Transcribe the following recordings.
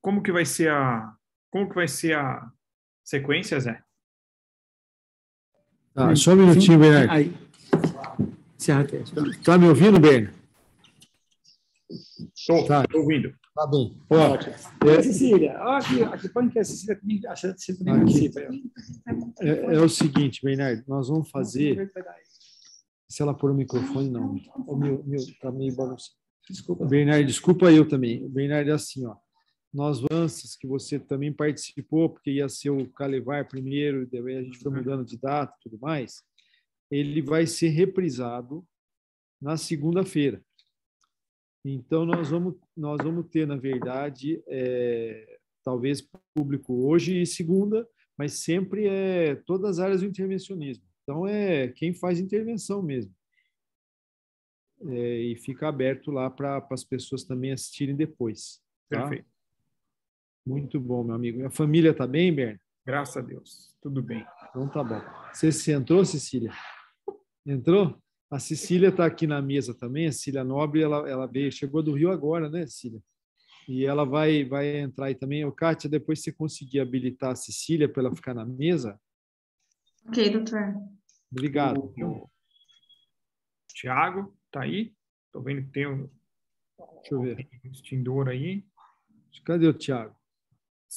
como que vai ser a como que vai ser a sequência, Zé? Ah, só um minutinho, Bernardo. Certo. Tá me ouvindo, Bernardo? Estou, tá. ouvindo. Tá bom. Ó, é... Cecília, olha aqui, pode que a Cecília também, tá a tá Cecília participa. É, é o seguinte, Bernardo, nós vamos fazer... Se ela pôr o microfone, não. O meu, meio bagunçado. Desculpa. Bernardo, desculpa eu também. O Bernardo é assim, ó nós lanças que você também participou, porque ia ser o Calevar primeiro, e daí a gente foi uhum. mudando de data e tudo mais, ele vai ser reprisado na segunda-feira. Então, nós vamos, nós vamos ter, na verdade, é, talvez público hoje e segunda, mas sempre é todas as áreas do intervencionismo. Então, é quem faz intervenção mesmo. É, e fica aberto lá para as pessoas também assistirem depois. Tá? Perfeito. Muito bom, meu amigo. A família está bem, Bernardo? Graças a Deus, tudo bem. Então tá bom. Você se entrou, Cecília? Entrou? A Cecília está aqui na mesa também, a Cecília Nobre, ela, ela veio, chegou do Rio agora, né, Cecília? E ela vai, vai entrar aí também. O Kátia, depois você conseguir habilitar a Cecília para ela ficar na mesa. Ok, doutor. Obrigado. Tiago, tá aí? Estou vendo que tem um... Deixa eu ver. Um extintor aí. Cadê o Tiago?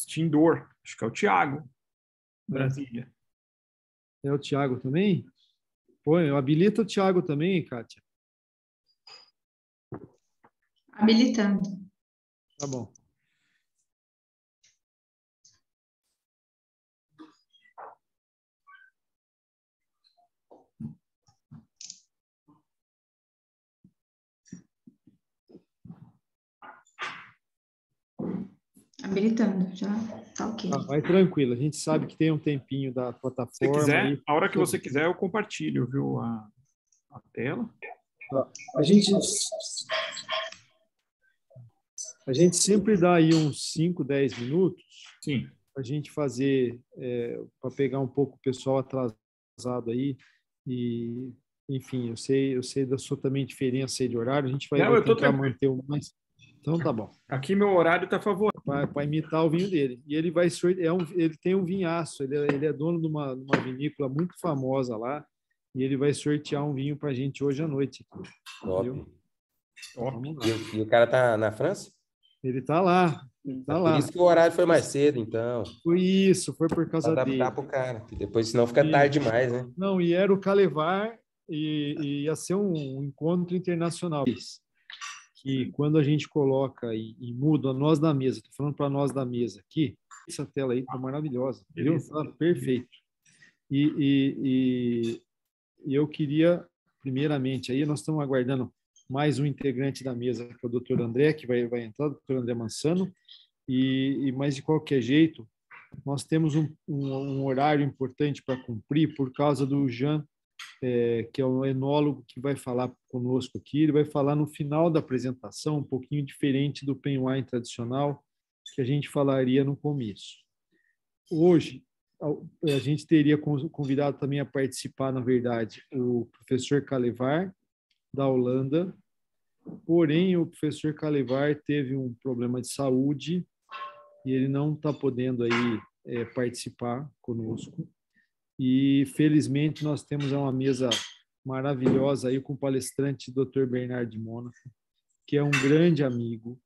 Extindor, acho que é o Tiago, Brasília. É o Tiago também? Põe, habilita o Tiago também, Kátia. Habilitando. Tá bom. habilitando, já tá ok. Ah, vai tranquilo, a gente sabe que tem um tempinho da plataforma. Se quiser, aí. a hora que você quiser, eu compartilho, viu, a, a tela. Tá. A gente. A gente sempre dá aí uns 5, 10 minutos para a gente fazer, é, para pegar um pouco o pessoal atrasado aí. E, enfim, eu sei, eu sei da sua também diferença de horário, a gente vai, Não, vai tentar manter o mais então tá bom. Aqui meu horário está favorável. Para imitar o vinho dele. E ele vai é um, ele tem um vinhaço, ele, é, ele é dono de uma, de uma, vinícola muito famosa lá, e ele vai sortear um vinho para gente hoje à noite. Aqui, Top. Top. E, e, o cara tá na França? Ele tá lá. Ele tá é lá. Por isso que o horário foi mais cedo, então. Foi isso, foi por causa pra dele. pro cara, que depois senão fica e, tarde demais, né? Não, e era o Calevar e, e ia ser um, um encontro internacional. Isso que quando a gente coloca e, e muda nós da mesa, estou falando para nós da mesa aqui, essa tela aí está maravilhosa, viu? Tá perfeito. E, e, e, eu queria, primeiramente, aí nós estamos aguardando mais um integrante da mesa, que é o doutor André, que vai, vai entrar, o doutor André Mansano, e, e mas de qualquer jeito, nós temos um, um, um horário importante para cumprir por causa do Jean é, que é um enólogo que vai falar conosco aqui. Ele vai falar no final da apresentação, um pouquinho diferente do penwine tradicional que a gente falaria no começo. Hoje, é, a gente teria convidado também a participar, na verdade, o professor Calevar, da Holanda. Porém, o professor Calevar teve um problema de saúde e ele não está podendo aí é, participar conosco. E felizmente nós temos uma mesa maravilhosa aí com o palestrante Dr. Bernardo de Mônaco, que é um grande amigo.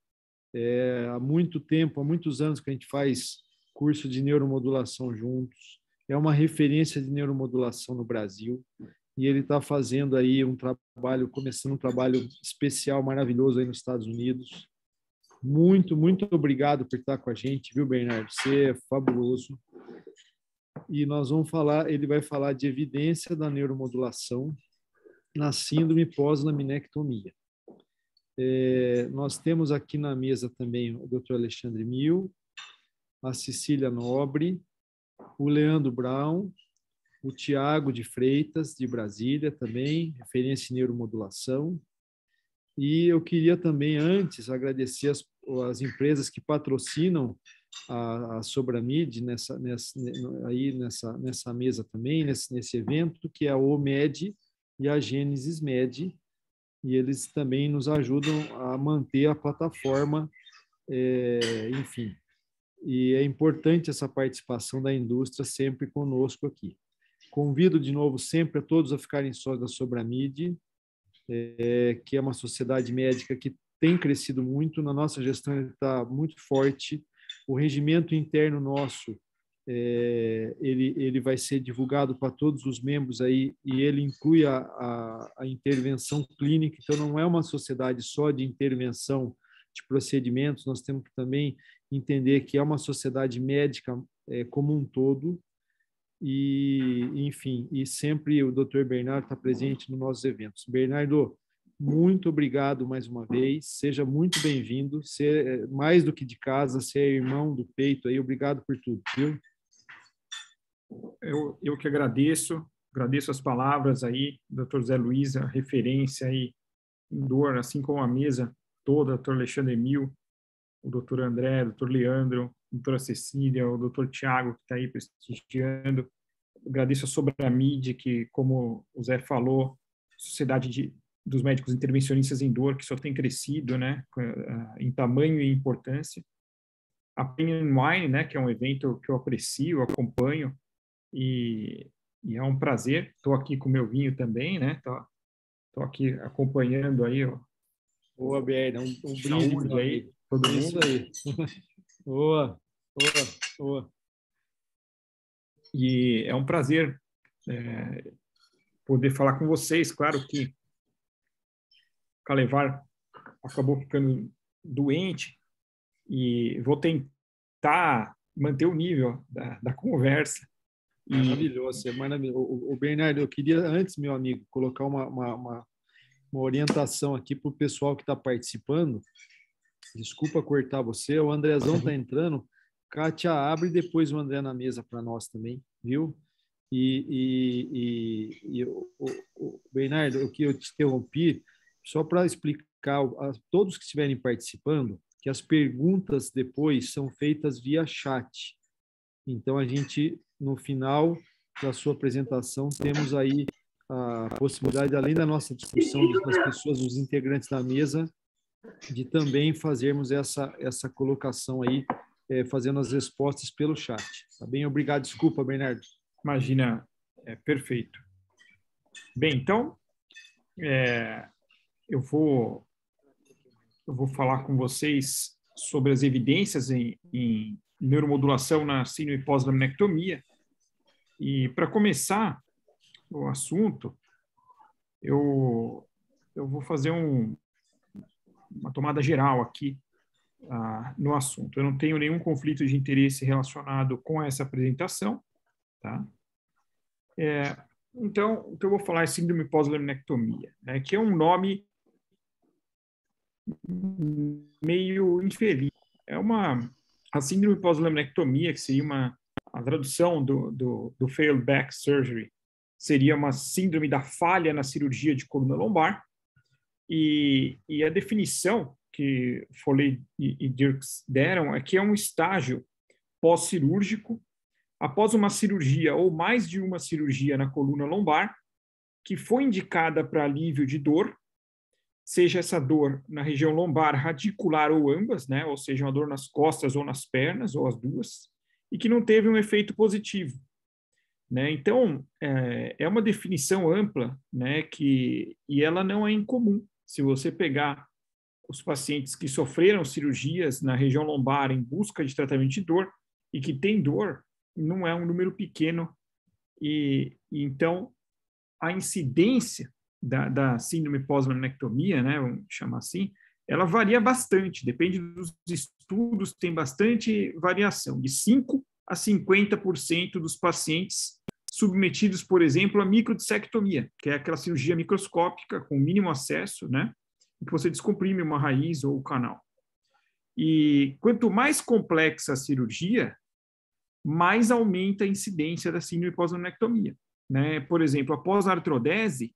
É, há muito tempo, há muitos anos que a gente faz curso de neuromodulação juntos. É uma referência de neuromodulação no Brasil e ele está fazendo aí um trabalho, começando um trabalho especial, maravilhoso aí nos Estados Unidos. Muito, muito obrigado por estar com a gente, viu, Bernardo? Você é fabuloso e nós vamos falar, ele vai falar de evidência da neuromodulação na síndrome pós-laminectomia. É, nós temos aqui na mesa também o Dr. Alexandre Mil, a Cecília Nobre, o Leandro Brown, o Tiago de Freitas, de Brasília também, referência em neuromodulação. E eu queria também, antes, agradecer as, as empresas que patrocinam a, a Sobramid nessa, nessa, aí nessa, nessa mesa também, nesse, nesse evento, que é a OMED e a Gênesis Med, e eles também nos ajudam a manter a plataforma, é, enfim. E é importante essa participação da indústria sempre conosco aqui. Convido de novo sempre a todos a ficarem sós da Sobramid, é, que é uma sociedade médica que tem crescido muito. Na nossa gestão ele está muito forte o regimento interno nosso é, ele, ele vai ser divulgado para todos os membros aí e ele inclui a, a, a, intervenção clínica, então não é uma sociedade só de intervenção de procedimentos, nós temos que também entender que é uma sociedade médica é, como um todo e, enfim, e sempre o Dr. Bernardo está presente nos nossos eventos. Bernardo, muito obrigado mais uma vez. Seja muito bem-vindo. Ser eh, mais do que de casa, ser irmão do peito aí. Obrigado por tudo, viu? Eu, eu que agradeço, agradeço as palavras aí, doutor Zé Luiz, a referência aí em dor, assim como a mesa toda, doutor Alexandre Emil, o doutor André, o doutor Leandro, a doutora Cecília, o doutor Tiago, que está aí prestigiando. Agradeço a Sobramide, que, como o Zé falou, sociedade de dos médicos intervencionistas em dor, que só tem crescido né, ah, em tamanho e importância. A Pain Online, Wine, né, que é um evento que eu aprecio, acompanho, e, e é um prazer. Estou aqui com meu vinho também, né? Tô, tá, tô aqui acompanhando aí. Ó. Boa, BR, um, um brinde aí. Todo mundo aí. boa, boa, boa. E é um prazer é, poder falar com vocês. Claro que Calevar acabou ficando doente e vou tentar manter o nível da, da conversa. E... Maravilhoso, é maravilhoso. O, o Bernardo, eu queria antes, meu amigo, colocar uma, uma, uma, uma orientação aqui para o pessoal que está participando. Desculpa cortar você, o Andrezão está entrando. Kátia, abre depois o André na mesa para nós também, viu? E, e, e, e o, o, Bernardo, eu te interrompi, só para explicar a todos que estiverem participando, que as perguntas depois são feitas via chat. Então, a gente, no final da sua apresentação, temos aí a possibilidade, além da nossa discussão das pessoas, dos integrantes da mesa, de também fazermos essa, essa colocação aí, é, fazendo as respostas pelo chat. Tá bem? Obrigado. Desculpa, Bernardo. Imagina, é perfeito. Bem, então, é, eu vou eu vou falar com vocês sobre as evidências em, em neuromodulação na síndrome pós-laminectomia. E para começar o assunto, eu eu vou fazer um, uma tomada geral aqui ah, no assunto. Eu não tenho nenhum conflito de interesse relacionado com essa apresentação, tá? É, então, o que eu vou falar é síndrome pós-laminectomia, né, que é um nome meio infeliz. É uma a síndrome pós-laminectomia, que seria uma a tradução do, do, do failed back surgery, seria uma síndrome da falha na cirurgia de coluna lombar. E, e a definição que Foley e, e Dirks deram é que é um estágio pós-cirúrgico, após uma cirurgia ou mais de uma cirurgia na coluna lombar, que foi indicada para alívio de dor seja essa dor na região lombar, radicular ou ambas, né? ou seja, uma dor nas costas ou nas pernas, ou as duas, e que não teve um efeito positivo. Né? Então, é, é uma definição ampla né? que, e ela não é incomum. Se você pegar os pacientes que sofreram cirurgias na região lombar em busca de tratamento de dor e que têm dor, não é um número pequeno. e, e então, a incidência da, da síndrome pós-laminectomia, né, vamos chamar assim, ela varia bastante, depende dos estudos, tem bastante variação, de 5 a 50% dos pacientes submetidos, por exemplo, à microdissectomia, que é aquela cirurgia microscópica com mínimo acesso, né, em que você descomprime uma raiz ou o canal. E quanto mais complexa a cirurgia, mais aumenta a incidência da síndrome pós-laminectomia. Né? Por exemplo, após a artrodese,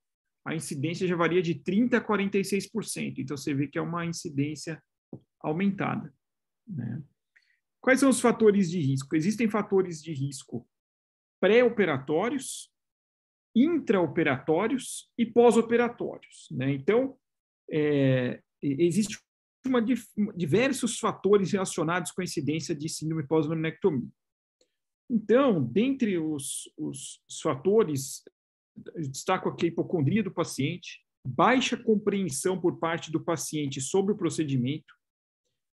a incidência já varia de 30% a 46%. Então, você vê que é uma incidência aumentada. Né? Quais são os fatores de risco? Existem fatores de risco pré-operatórios, intraoperatórios e pós-operatórios. Né? Então, é, existe uma, diversos fatores relacionados com a incidência de síndrome pós-laminectomia. Então, dentre os, os fatores destaco aqui a hipocondria do paciente, baixa compreensão por parte do paciente sobre o procedimento,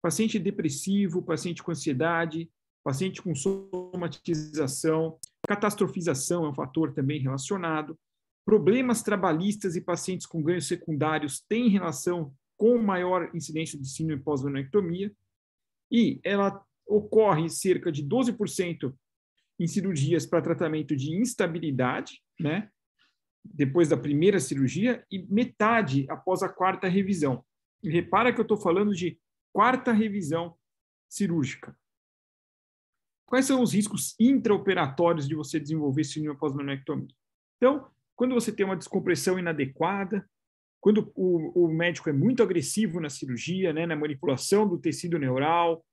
paciente depressivo, paciente com ansiedade, paciente com somatização, catastrofização é um fator também relacionado, problemas trabalhistas e pacientes com ganhos secundários têm relação com maior incidência de síndrome pós-valenectomia, e ela ocorre cerca de 12% em cirurgias para tratamento de instabilidade, né? depois da primeira cirurgia e metade após a quarta revisão. E repara que eu estou falando de quarta revisão cirúrgica. Quais são os riscos intraoperatórios de você desenvolver síndrome pós manectomia Então, quando você tem uma descompressão inadequada, quando o, o médico é muito agressivo na cirurgia, né, na manipulação do tecido neural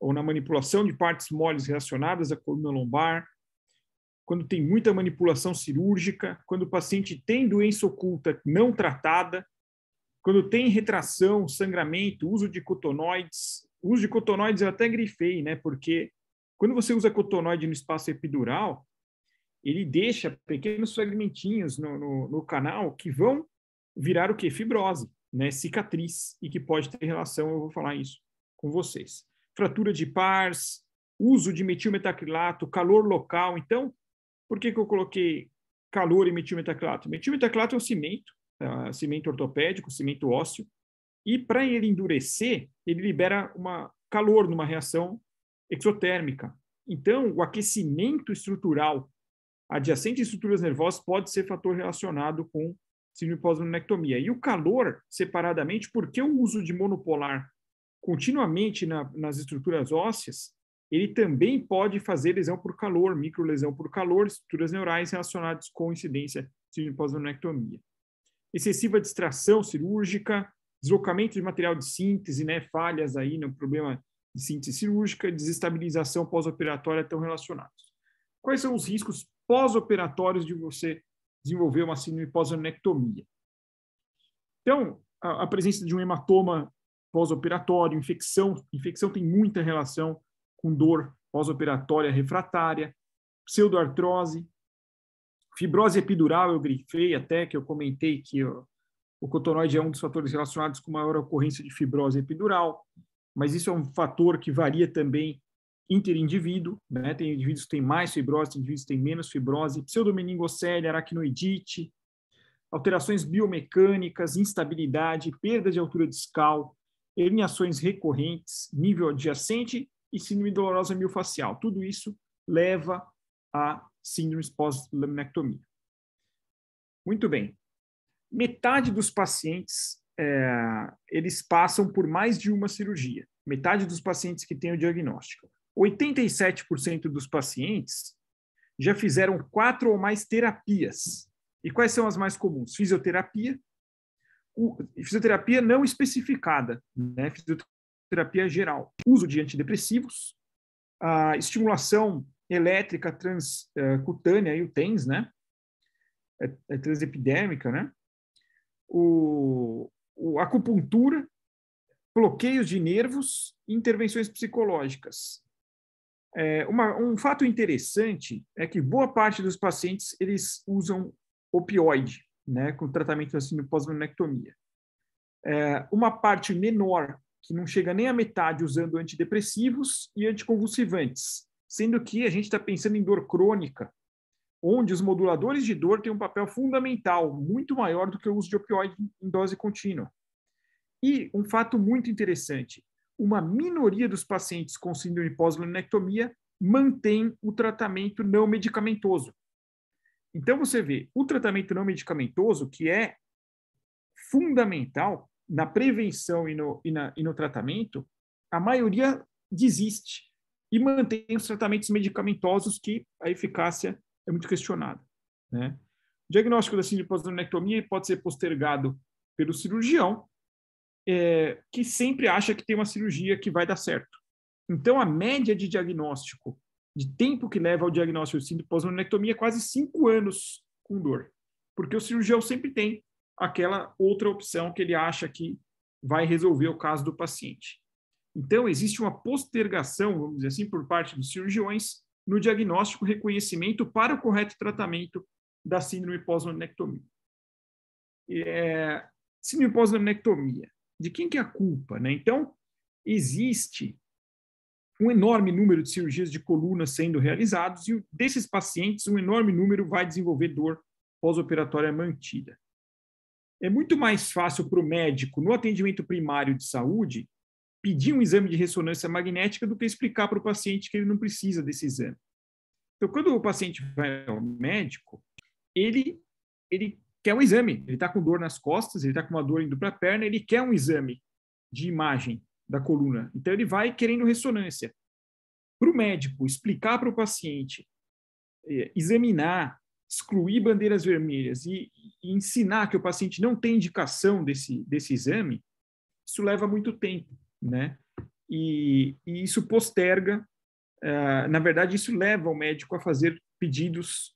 ou na manipulação de partes moles relacionadas à coluna lombar, quando tem muita manipulação cirúrgica, quando o paciente tem doença oculta não tratada, quando tem retração, sangramento, uso de cotonoides. O uso de cotonoides eu até grifei, né? Porque quando você usa cotonoide no espaço epidural, ele deixa pequenos fragmentinhos no, no, no canal que vão virar o que? Fibrose, né? Cicatriz, e que pode ter relação, eu vou falar isso com vocês. Fratura de pars, uso de metilmetacrilato, calor local. Então, por que, que eu coloquei calor e metilmetaclato? Metilmetaclato é um cimento, uh, cimento ortopédico, cimento ósseo, e para ele endurecer, ele libera uma calor numa reação exotérmica. Então, o aquecimento estrutural adjacente a estruturas nervosas pode ser fator relacionado com síndrome pós-monectomia. E o calor, separadamente, porque o uso de monopolar continuamente na, nas estruturas ósseas ele também pode fazer lesão por calor, microlesão por calor, estruturas neurais relacionadas com incidência de pós anectomia, Excessiva distração cirúrgica, deslocamento de material de síntese, né, falhas aí no problema de síntese cirúrgica, desestabilização pós-operatória estão relacionados. Quais são os riscos pós-operatórios de você desenvolver uma síndrome pós-anectomia? Então, a, a presença de um hematoma pós-operatório, infecção, infecção tem muita relação com dor pós-operatória refratária, pseudoartrose, fibrose epidural, eu grifei até que eu comentei que o, o cotonoide é um dos fatores relacionados com maior ocorrência de fibrose epidural, mas isso é um fator que varia também interindivíduo, né? Tem indivíduos que têm mais fibrose, tem indivíduos que têm menos fibrose, pseudomeningocele, aracnoidite, alterações biomecânicas, instabilidade, perda de altura discal, herniações recorrentes, nível adjacente e síndrome dolorosa miofascial. Tudo isso leva a síndromes pós-laminectomia. Muito bem. Metade dos pacientes é, eles passam por mais de uma cirurgia. Metade dos pacientes que têm o diagnóstico. 87% dos pacientes já fizeram quatro ou mais terapias. E quais são as mais comuns? Fisioterapia, o, fisioterapia não especificada, né? terapia geral, uso de antidepressivos, a estimulação elétrica transcutânea é, e o TENS, né? É, é transepidérmica, né? O, o, acupuntura, bloqueios de nervos intervenções psicológicas. É, uma, um fato interessante é que boa parte dos pacientes eles usam opioide, né, com tratamento assim no pós-menectomia. É, uma parte menor que não chega nem à metade usando antidepressivos e anticonvulsivantes, sendo que a gente está pensando em dor crônica, onde os moduladores de dor têm um papel fundamental, muito maior do que o uso de opioide em dose contínua. E um fato muito interessante: uma minoria dos pacientes com síndrome pós-laminectomia mantém o tratamento não medicamentoso. Então você vê, o tratamento não medicamentoso, que é fundamental na prevenção e no, e, na, e no tratamento, a maioria desiste e mantém os tratamentos medicamentosos que a eficácia é muito questionada. Né? O diagnóstico da síndrome pós-donectomia pode ser postergado pelo cirurgião, é, que sempre acha que tem uma cirurgia que vai dar certo. Então, a média de diagnóstico, de tempo que leva ao diagnóstico de síndrome pós-donectomia é quase cinco anos com dor, porque o cirurgião sempre tem aquela outra opção que ele acha que vai resolver o caso do paciente. Então, existe uma postergação, vamos dizer assim, por parte dos cirurgiões no diagnóstico reconhecimento para o correto tratamento da síndrome pós-laminectomia. É, síndrome pós-laminectomia, de quem que é a culpa? Né? Então, existe um enorme número de cirurgias de coluna sendo realizados e desses pacientes, um enorme número vai desenvolver dor pós-operatória mantida é muito mais fácil para o médico, no atendimento primário de saúde, pedir um exame de ressonância magnética do que explicar para o paciente que ele não precisa desse exame. Então, quando o paciente vai ao médico, ele, ele quer um exame. Ele está com dor nas costas, ele está com uma dor indo para a perna, ele quer um exame de imagem da coluna. Então, ele vai querendo ressonância. Para o médico explicar para o paciente, eh, examinar excluir bandeiras vermelhas e, e, ensinar que o paciente não tem indicação desse, desse exame, isso leva muito tempo, né? E, e isso posterga, uh, na verdade, isso leva o médico a fazer pedidos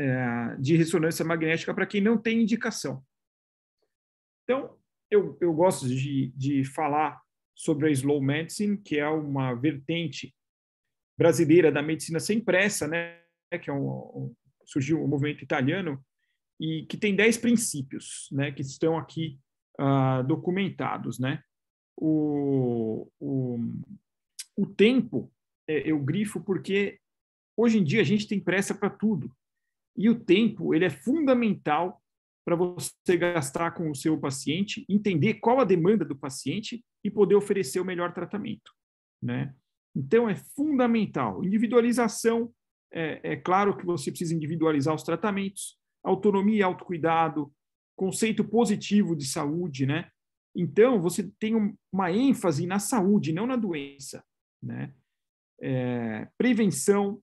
uh, de ressonância magnética para quem não tem indicação. Então, eu, eu gosto de, de falar sobre a Slow Medicine, que é uma vertente brasileira da medicina sem pressa, né? Que é um, surgiu o um movimento italiano e que tem dez princípios, né, que estão aqui uh, documentados, né? O, o, o tempo é, eu grifo porque hoje em dia a gente tem pressa para tudo e o tempo ele é fundamental para você gastar com o seu paciente, entender qual a demanda do paciente e poder oferecer o melhor tratamento, né? Então é fundamental individualização é, é claro que você precisa individualizar os tratamentos, autonomia e autocuidado, conceito positivo de saúde, né? Então, você tem uma ênfase na saúde, não na doença, né? É, prevenção,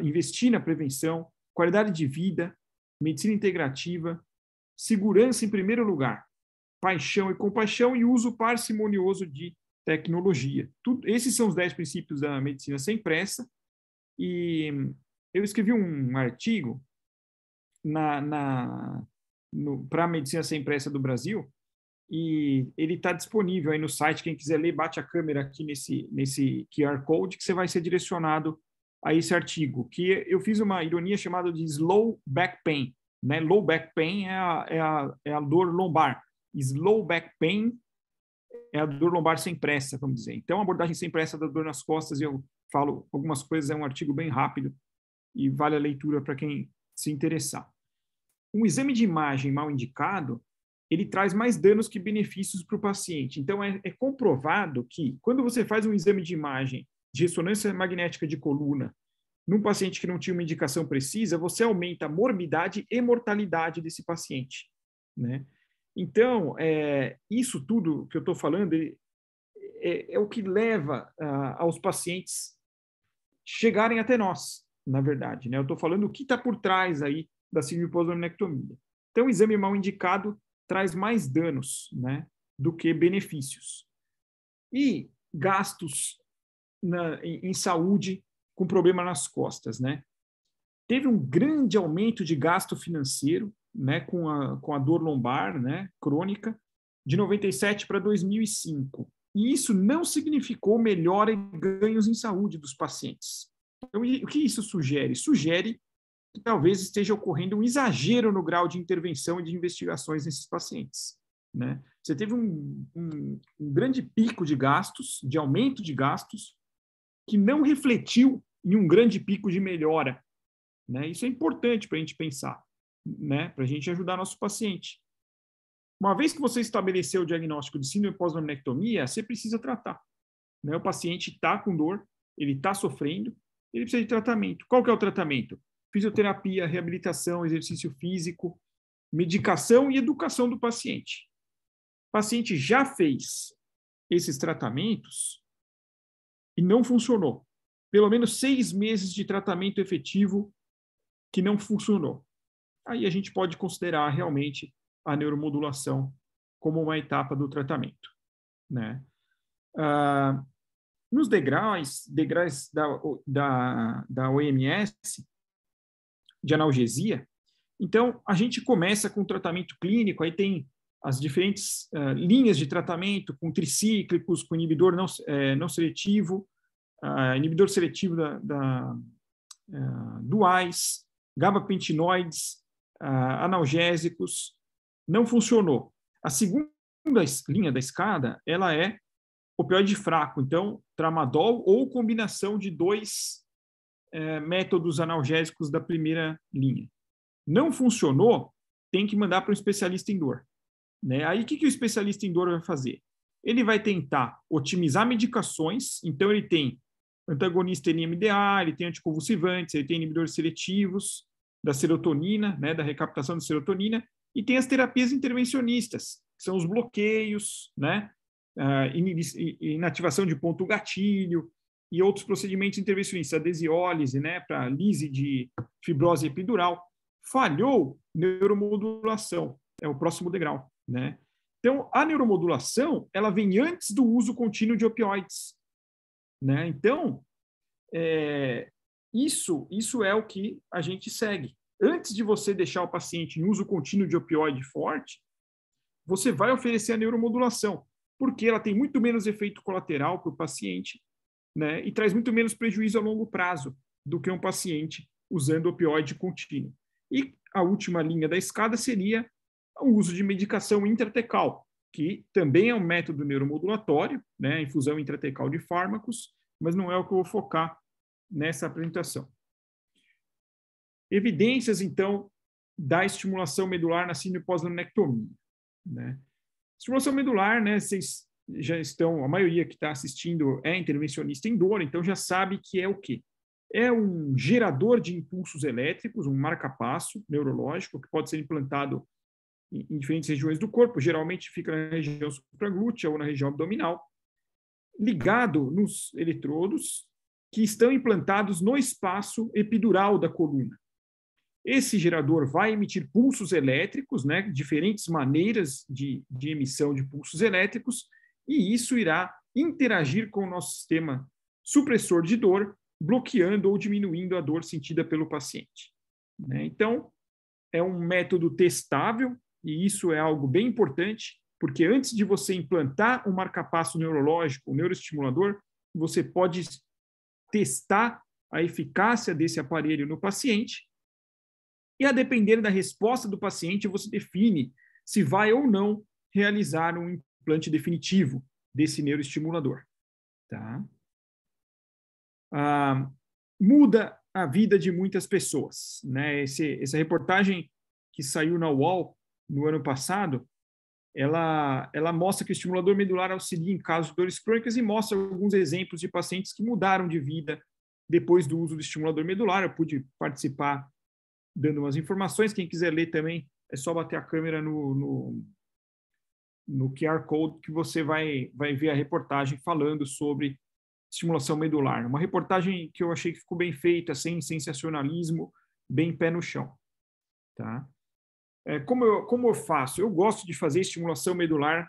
investir na prevenção, qualidade de vida, medicina integrativa, segurança em primeiro lugar, paixão e compaixão e uso parcimonioso de tecnologia. Tudo, esses são os dez princípios da medicina sem pressa e eu escrevi um artigo na, na para a Medicina Sem Pressa do Brasil e ele está disponível aí no site. Quem quiser ler, bate a câmera aqui nesse, nesse QR Code que você vai ser direcionado a esse artigo, que eu fiz uma ironia chamada de slow back pain. Né? Low back pain é a, é, a, é a dor lombar. Slow back pain é a dor lombar sem pressa, vamos dizer. Então, a abordagem sem pressa da dor nas costas, eu falo algumas coisas, é um artigo bem rápido e vale a leitura para quem se interessar. Um exame de imagem mal indicado, ele traz mais danos que benefícios para o paciente. Então, é, é comprovado que quando você faz um exame de imagem de ressonância magnética de coluna num paciente que não tinha uma indicação precisa, você aumenta a morbidade e mortalidade desse paciente. Né? Então, é, isso tudo que eu estou falando é, é, é, o que leva ah, aos pacientes chegarem até nós na verdade. Né? Eu estou falando o que está por trás aí da silviopozomenectomia. Então, o exame mal indicado traz mais danos né, do que benefícios. E gastos na, em, em saúde com problema nas costas. Né? Teve um grande aumento de gasto financeiro né, com, a, com a dor lombar né, crônica de 97 para 2005. E isso não significou melhora em ganhos em saúde dos pacientes. Então, o que isso sugere? Sugere que talvez esteja ocorrendo um exagero no grau de intervenção e de investigações nesses pacientes. Né? Você teve um, um, um grande pico de gastos, de aumento de gastos, que não refletiu em um grande pico de melhora. Né? Isso é importante para a gente pensar, né? para a gente ajudar nosso paciente. Uma vez que você estabeleceu o diagnóstico de síndrome pós-laminectomia, você precisa tratar. Né? O paciente está com dor, ele está sofrendo, ele precisa de tratamento. Qual que é o tratamento? Fisioterapia, reabilitação, exercício físico, medicação e educação do paciente. O paciente já fez esses tratamentos e não funcionou. Pelo menos seis meses de tratamento efetivo que não funcionou. Aí a gente pode considerar realmente a neuromodulação como uma etapa do tratamento. Né? Ah, nos degraus, degraus da, da, da OMS, de analgesia, então a gente começa com o tratamento clínico, aí tem as diferentes uh, linhas de tratamento com tricíclicos, com inibidor não, é, não seletivo, uh, inibidor seletivo da, da, uh, duais, gabapentinoides, ah, analgésicos. Não funcionou. A segunda linha da escada, ela é opioide é fraco, então tramadol ou combinação de dois é, métodos analgésicos da primeira linha. Não funcionou, tem que mandar para um especialista em dor. Né? Aí o que, que o especialista em dor vai fazer? Ele vai tentar otimizar medicações, então ele tem antagonista NMDA, ele tem anticonvulsivantes, ele tem inibidores seletivos da serotonina, né, da recaptação de serotonina, e tem as terapias intervencionistas, que são os bloqueios, né, ah, inativação de ponto gatilho e outros procedimentos intervencionistas, a desiólise, né, para lise de fibrose epidural. Falhou neuromodulação, é o próximo degrau, né? Então, a neuromodulação, ela vem antes do uso contínuo de opioides, né? Então, é, isso, isso é o que a gente segue. Antes de você deixar o paciente em uso contínuo de opioide forte, você vai oferecer a neuromodulação porque ela tem muito menos efeito colateral para o paciente né, e traz muito menos prejuízo a longo prazo do que um paciente usando opioide contínuo. E a última linha da escada seria o uso de medicação intratecal, que também é um método neuromodulatório, né, infusão intratecal de fármacos, mas não é o que eu vou focar nessa apresentação. Evidências, então, da estimulação medular na síndio pós anectomia Né? Estimulação é medular, né? Vocês já estão, a maioria que está assistindo é intervencionista em dor, então já sabe que é o quê? É um gerador de impulsos elétricos, um marcapasso neurológico que pode ser implantado em, em diferentes regiões do corpo, geralmente fica na região supraglútea ou na região abdominal, ligado nos eletrodos que estão implantados no espaço epidural da coluna. Esse gerador vai emitir pulsos elétricos, né, diferentes maneiras de, de emissão de pulsos elétricos, e isso irá interagir com o nosso sistema supressor de dor, bloqueando ou diminuindo a dor sentida pelo paciente. Né? Então, é um método testável, e isso é algo bem importante, porque antes de você implantar um marcapasso neurológico, um neuroestimulador, você pode testar a eficácia desse aparelho no paciente e a depender da resposta do paciente, você define se vai ou não realizar um implante definitivo desse neuroestimulador. Tá? Ah, muda a vida de muitas pessoas. Né? Esse, essa reportagem que saiu na UOL no ano passado, ela, ela mostra que o estimulador medular auxilia em casos de dores crônicas e mostra alguns exemplos de pacientes que mudaram de vida depois do uso do estimulador medular. Eu pude participar dando umas informações. Quem quiser ler também, é só bater a câmera no, no, no QR Code que você vai, vai ver a reportagem falando sobre estimulação medular. Uma reportagem que eu achei que ficou bem feita, sem sensacionalismo, bem pé no chão. Tá? É, como, eu, como eu faço? Eu gosto de fazer estimulação medular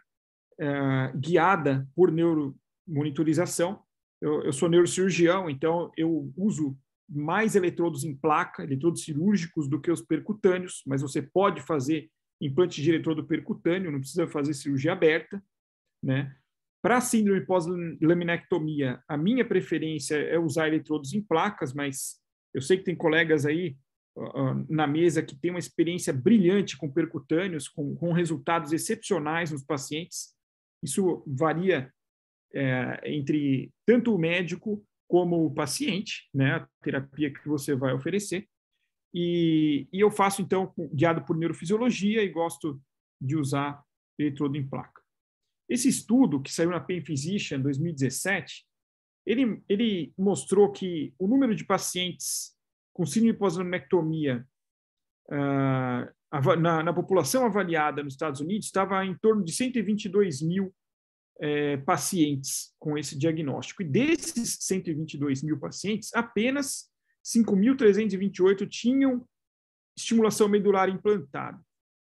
é, guiada por neuromonitorização. Eu, eu sou neurocirurgião, então eu uso mais eletrodos em placa, eletrodos cirúrgicos, do que os percutâneos, mas você pode fazer implante de eletrodo percutâneo, não precisa fazer cirurgia aberta. Né? Para síndrome pós-laminectomia, a minha preferência é usar eletrodos em placas, mas eu sei que tem colegas aí uh, na mesa que têm uma experiência brilhante com percutâneos, com, com resultados excepcionais nos pacientes. Isso varia é, entre tanto o médico como paciente, né, a terapia que você vai oferecer. E, e eu faço, então, guiado por neurofisiologia e gosto de usar eletrodo em placa. Esse estudo, que saiu na Pain Physician em 2017, ele, ele mostrou que o número de pacientes com síndrome pós-lumbectomia ah, na, na população avaliada nos Estados Unidos estava em torno de 122 mil é, pacientes com esse diagnóstico. E desses 122 mil pacientes, apenas 5.328 tinham estimulação medular implantada.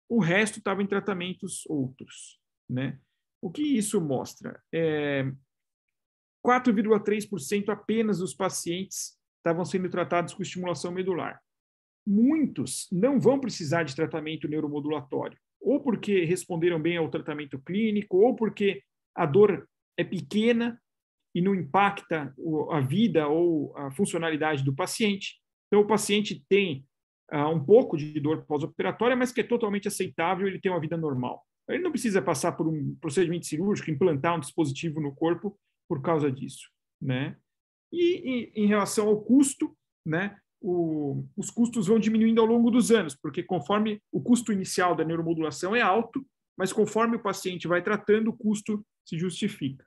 O resto estava em tratamentos outros. Né? O que isso mostra? É, 4,3% apenas dos pacientes estavam sendo tratados com estimulação medular. Muitos não vão precisar de tratamento neuromodulatório, ou porque responderam bem ao tratamento clínico, ou porque a dor é pequena e não impacta a vida ou a funcionalidade do paciente. Então, o paciente tem uh, um pouco de dor pós-operatória, mas que é totalmente aceitável, ele tem uma vida normal. Ele não precisa passar por um procedimento cirúrgico, implantar um dispositivo no corpo por causa disso. Né? E, e em relação ao custo, né, o, os custos vão diminuindo ao longo dos anos, porque conforme o custo inicial da neuromodulação é alto, mas conforme o paciente vai tratando, o custo se justifica.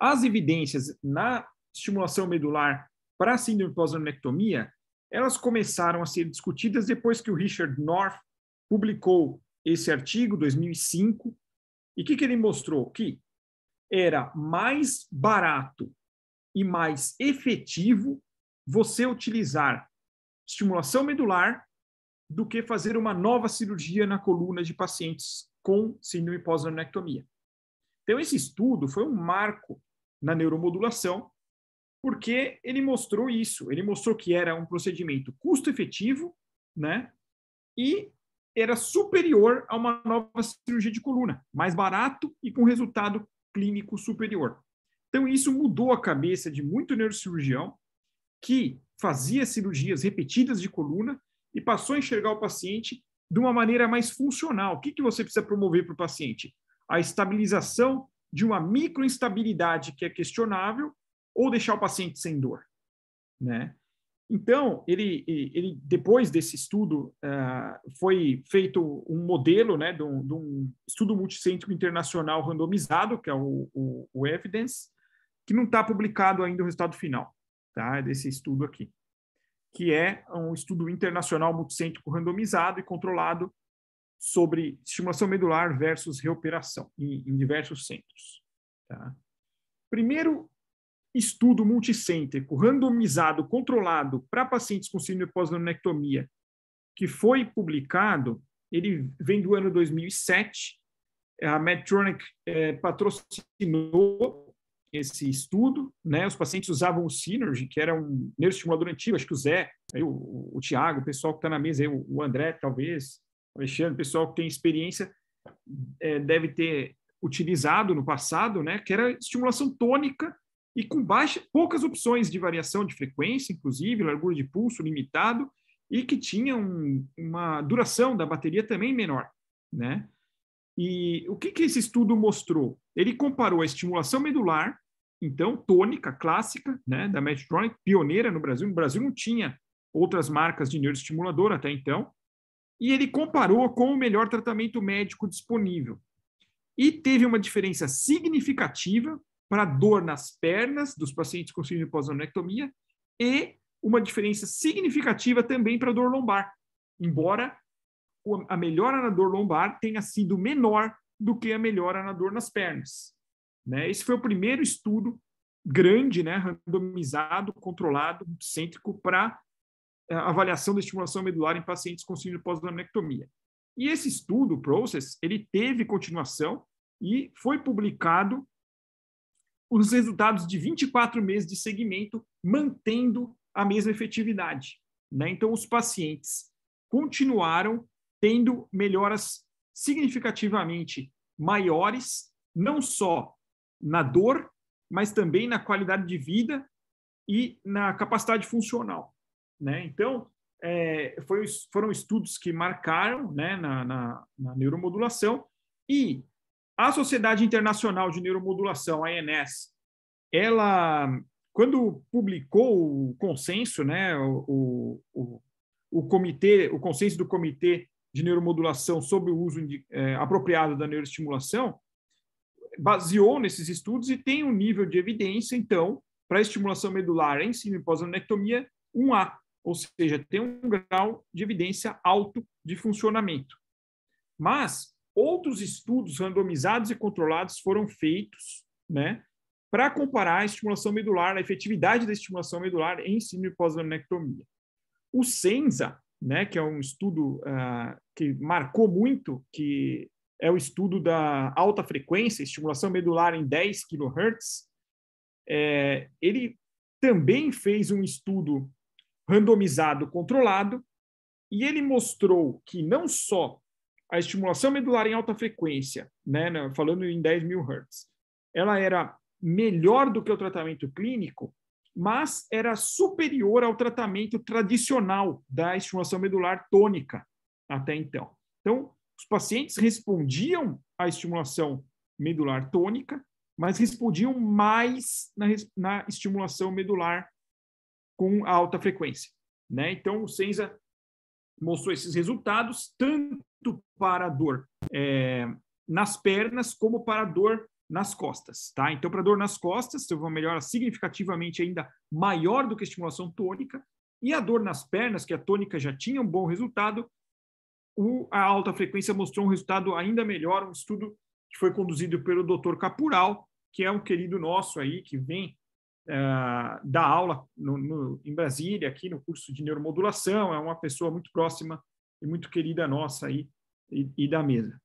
As evidências na estimulação medular para a síndrome pós-amnectomia, elas começaram a ser discutidas depois que o Richard North publicou esse artigo, 2005, e o que, que ele mostrou? Que era mais barato e mais efetivo você utilizar estimulação medular do que fazer uma nova cirurgia na coluna de pacientes com síndrome pós-laminectomia. Então, esse estudo foi um marco na neuromodulação, porque ele mostrou isso. Ele mostrou que era um procedimento custo-efetivo, né? E era superior a uma nova cirurgia de coluna, mais barato e com resultado clínico superior. Então, isso mudou a cabeça de muito neurocirurgião que fazia cirurgias repetidas de coluna e passou a enxergar o paciente de uma maneira mais funcional. O que, que você precisa promover para o paciente? A estabilização de uma microinstabilidade que é questionável ou deixar o paciente sem dor, né? Então, ele, ele depois desse estudo, uh, foi feito um modelo né, de, um, de um estudo multicêntrico internacional randomizado, que é o, o, o Evidence, que não está publicado ainda o resultado final tá, desse estudo aqui que é um estudo internacional multicêntrico randomizado e controlado sobre estimulação medular versus reoperação em, em diversos centros. Tá? Primeiro estudo multicêntrico, randomizado, controlado para pacientes com síndrome pós-laminectomia, que foi publicado, ele vem do ano 2007, a Medtronic eh, patrocinou esse estudo, né? Os pacientes usavam o Synergy, que era um neuroestimulador antigo, acho que o Zé, aí o, o, o Tiago, o pessoal que está na mesa, aí o, o, André, talvez, o Alexandre, o pessoal que tem experiência é, deve ter utilizado no passado, né? Que era estimulação tônica e com baixa, poucas opções de variação de frequência, inclusive largura de pulso limitado e que tinha um, uma duração da bateria também menor, né? E o que, que esse estudo mostrou? Ele comparou a estimulação medular, então, tônica, clássica, né, da Medtronic, pioneira no Brasil. No Brasil não tinha outras marcas de neuroestimulador até então. E ele comparou com o melhor tratamento médico disponível. E teve uma diferença significativa para dor nas pernas dos pacientes com síndrome pós anectomia e uma diferença significativa também para dor lombar, embora a melhora na dor lombar tenha sido menor do que a melhora na dor nas pernas. Né? Esse foi o primeiro estudo grande, né, randomizado, controlado, cêntrico para eh, avaliação da estimulação medular em pacientes com síndrome pós-laminectomia. E esse estudo, o PROCESS, ele teve continuação e foi publicado os resultados de 24 meses de seguimento, mantendo a mesma efetividade. Né? Então, os pacientes continuaram tendo melhoras significativamente maiores, não só na dor, mas também na qualidade de vida e na capacidade funcional. Né? Então, é, foi, foram estudos que marcaram né, na, na, na, neuromodulação e a Sociedade Internacional de Neuromodulação, a ens ela, quando publicou o consenso, né, o, o, o comitê, o consenso do comitê de neuromodulação sob o uso é, apropriado da neuroestimulação, baseou nesses estudos e tem um nível de evidência, então, para estimulação medular em síndrome pós-anectomia 1A, ou seja, tem um grau de evidência alto de funcionamento. Mas outros estudos randomizados e controlados foram feitos, né, para comparar a estimulação medular, a efetividade da estimulação medular em síndrome pós-anectomia. O SENSA né, que é um estudo uh, que marcou muito, que é o estudo da alta frequência, estimulação medular em 10 kHz, é, ele também fez um estudo randomizado controlado e ele mostrou que não só a estimulação medular em alta frequência, né, falando em 10 mil hertz, ela era melhor do que o tratamento clínico, mas era superior ao tratamento tradicional da estimulação medular tônica até então. Então, os pacientes respondiam à estimulação medular tônica, mas respondiam mais na, na estimulação medular com alta frequência. Né? Então, o Senza mostrou esses resultados tanto para a dor é, nas pernas como para a dor nas costas, tá? Então, para dor nas costas, teve uma melhora significativamente ainda maior do que a estimulação tônica, e a dor nas pernas, que a tônica já tinha um bom resultado, o, a alta frequência mostrou um resultado ainda melhor, um estudo que foi conduzido pelo Dr. Capural, que é um querido nosso aí, que vem uh, aula no, no, em Brasília, aqui no curso de neuromodulação, é uma pessoa muito próxima e muito querida nossa aí, e, e da mesa.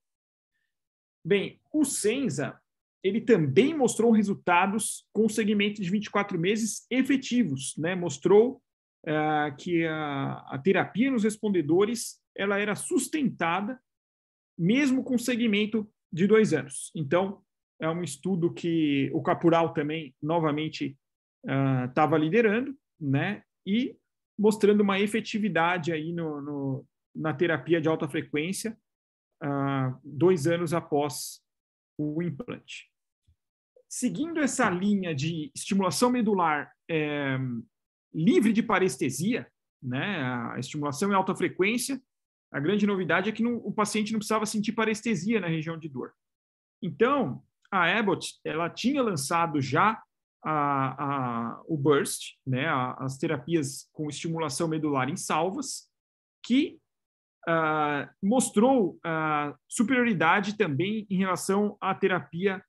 Bem, o Senza, ele também mostrou resultados com segmento de 24 meses efetivos, né? Mostrou uh, que a, a, terapia nos respondedores ela era sustentada mesmo com segmento de dois anos. Então é um estudo que o Capural também novamente estava eh, uh, liderando, né? E mostrando uma efetividade aí no, no na terapia de alta frequência uh, dois anos após o implante seguindo essa linha de estimulação medular é, livre de parestesia, né, a estimulação em alta frequência, a grande novidade é que não, o paciente não precisava sentir parestesia na região de dor. Então, a Abbott ela tinha lançado já a, a, o burst, né, a, as terapias com estimulação medular em salvas, que uh, mostrou uh, superioridade também em relação à terapia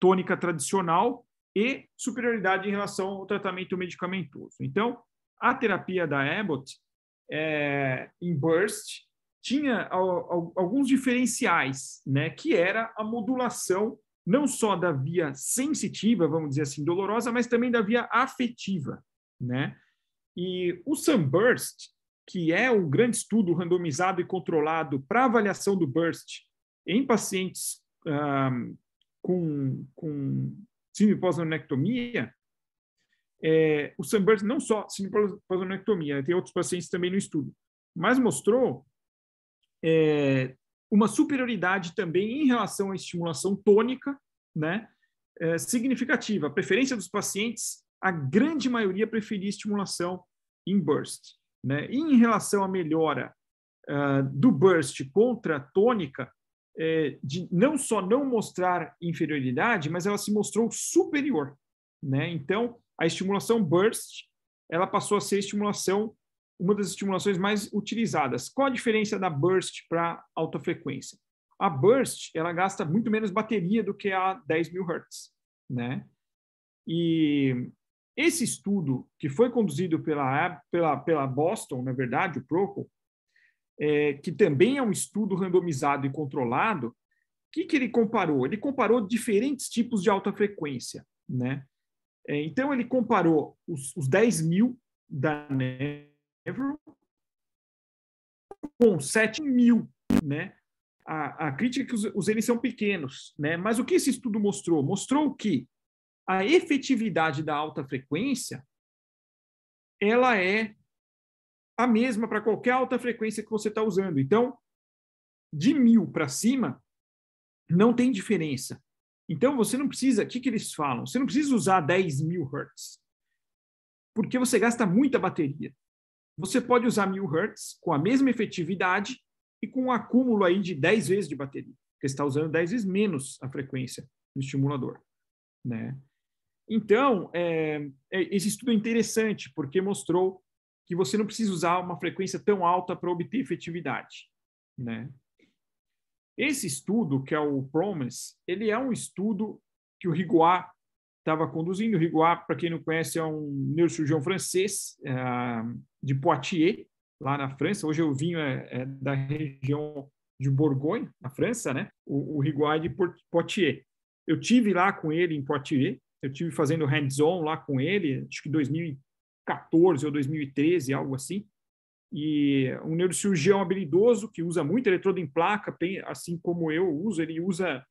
tônica tradicional e superioridade em relação ao tratamento medicamentoso. Então, a terapia da Abbott é, em Burst tinha alguns diferenciais, né, que era a modulação não só da via sensitiva, vamos dizer assim, dolorosa, mas também da via afetiva, né? E o Sunburst, que é um grande estudo randomizado e controlado para avaliação do burst em pacientes um, ah, com, com siniposonectomia, é, o Sunburst não só siniposonectomia, né, tem outros pacientes também no estudo, mas mostrou é, uma superioridade também em relação à estimulação tônica, né, é, significativa. A preferência dos pacientes, a grande maioria preferia estimulação em burst. Né? E em relação à melhora uh, do burst contra a tônica, é, de não só não mostrar inferioridade, mas ela se mostrou superior. Né? Então, a estimulação burst ela passou a ser estimulação uma das estimulações mais utilizadas. Qual a diferença da burst para alta frequência? A burst ela gasta muito menos bateria do que a 10 mil hertz, né? E esse estudo que foi conduzido pela pela, pela Boston, na verdade, o Procol, é, que também é um estudo randomizado e controlado, o que, que ele comparou? Ele comparou diferentes tipos de alta frequência. Né? É, então, ele comparou os, os 10 mil da Nevro com 7 mil. Né? A, a crítica é que os, os N são pequenos. Né? Mas o que esse estudo mostrou? Mostrou que a efetividade da alta frequência ela é a mesma para qualquer alta frequência que você está usando. Então, de mil para cima, não tem diferença. Então, você não precisa, o que, que eles falam? Você não precisa usar 10 mil hertz, porque você gasta muita bateria. Você pode usar mil hertz com a mesma efetividade e com um acúmulo aí de 10 vezes de bateria, porque você está usando 10 vezes menos a frequência do estimulador. Né? Então, é, é esse estudo é interessante, porque mostrou que você não precisa usar uma frequência tão alta para obter efetividade, né? Esse estudo, que é o PROMISE, ele é um estudo que o Rigoat estava conduzindo. O Rigoat, para quem não conhece, é um neurocirurgião francês eh, de Poitiers, lá na França. Hoje eu vinho eh, eh, da região de Borgonha, na França, né? O, o é de Poitiers. Eu tive lá com ele em Poitiers, eu tive fazendo hands-on lá com ele, acho que 2000 2014 ou 2013, algo assim. E um neurocirurgião habilidoso que usa muito eletrodo em placa, assim como eu uso, ele usa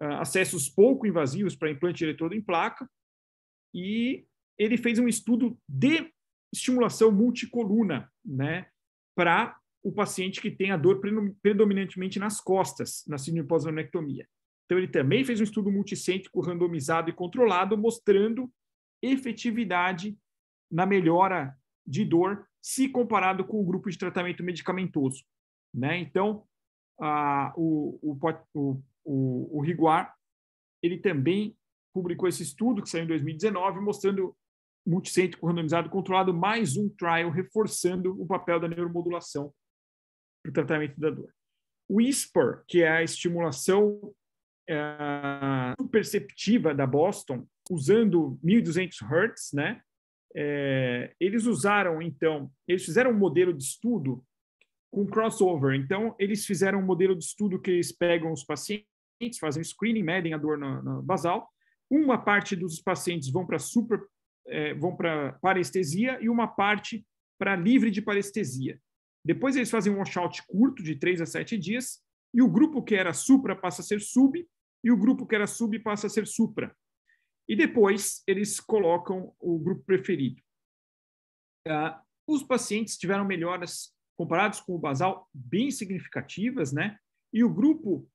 ah, acessos pouco invasivos para implante de eletrodo em placa. E ele fez um estudo de estimulação multicoluna, né, para o paciente que tem a dor predominantemente nas costas, na síndrome pós Então, ele também fez um estudo multicêntrico randomizado e controlado, mostrando efetividade na melhora de dor se comparado com o grupo de tratamento medicamentoso. Né? Então, a, o, o, o, o Riguar ele também publicou esse estudo que saiu em 2019, mostrando multicêntrico randomizado controlado, mais um trial reforçando o papel da neuromodulação para o tratamento da dor. O ISPR, que é a estimulação é, perceptiva da Boston, usando 1.200 Hz, né? É, eles usaram, então, eles fizeram um modelo de estudo com crossover. Então, eles fizeram um modelo de estudo que eles pegam os pacientes, fazem screening, medem a dor na, na basal. Uma parte dos pacientes vão para super, é, vão para parestesia e uma parte para livre de parestesia. Depois eles fazem um washout curto de 3 a 7 dias e o grupo que era supra passa a ser sub e o grupo que era sub passa a ser supra. E depois eles colocam o grupo preferido. Ah, os pacientes tiveram melhoras comparados com o basal bem significativas, né? E o grupo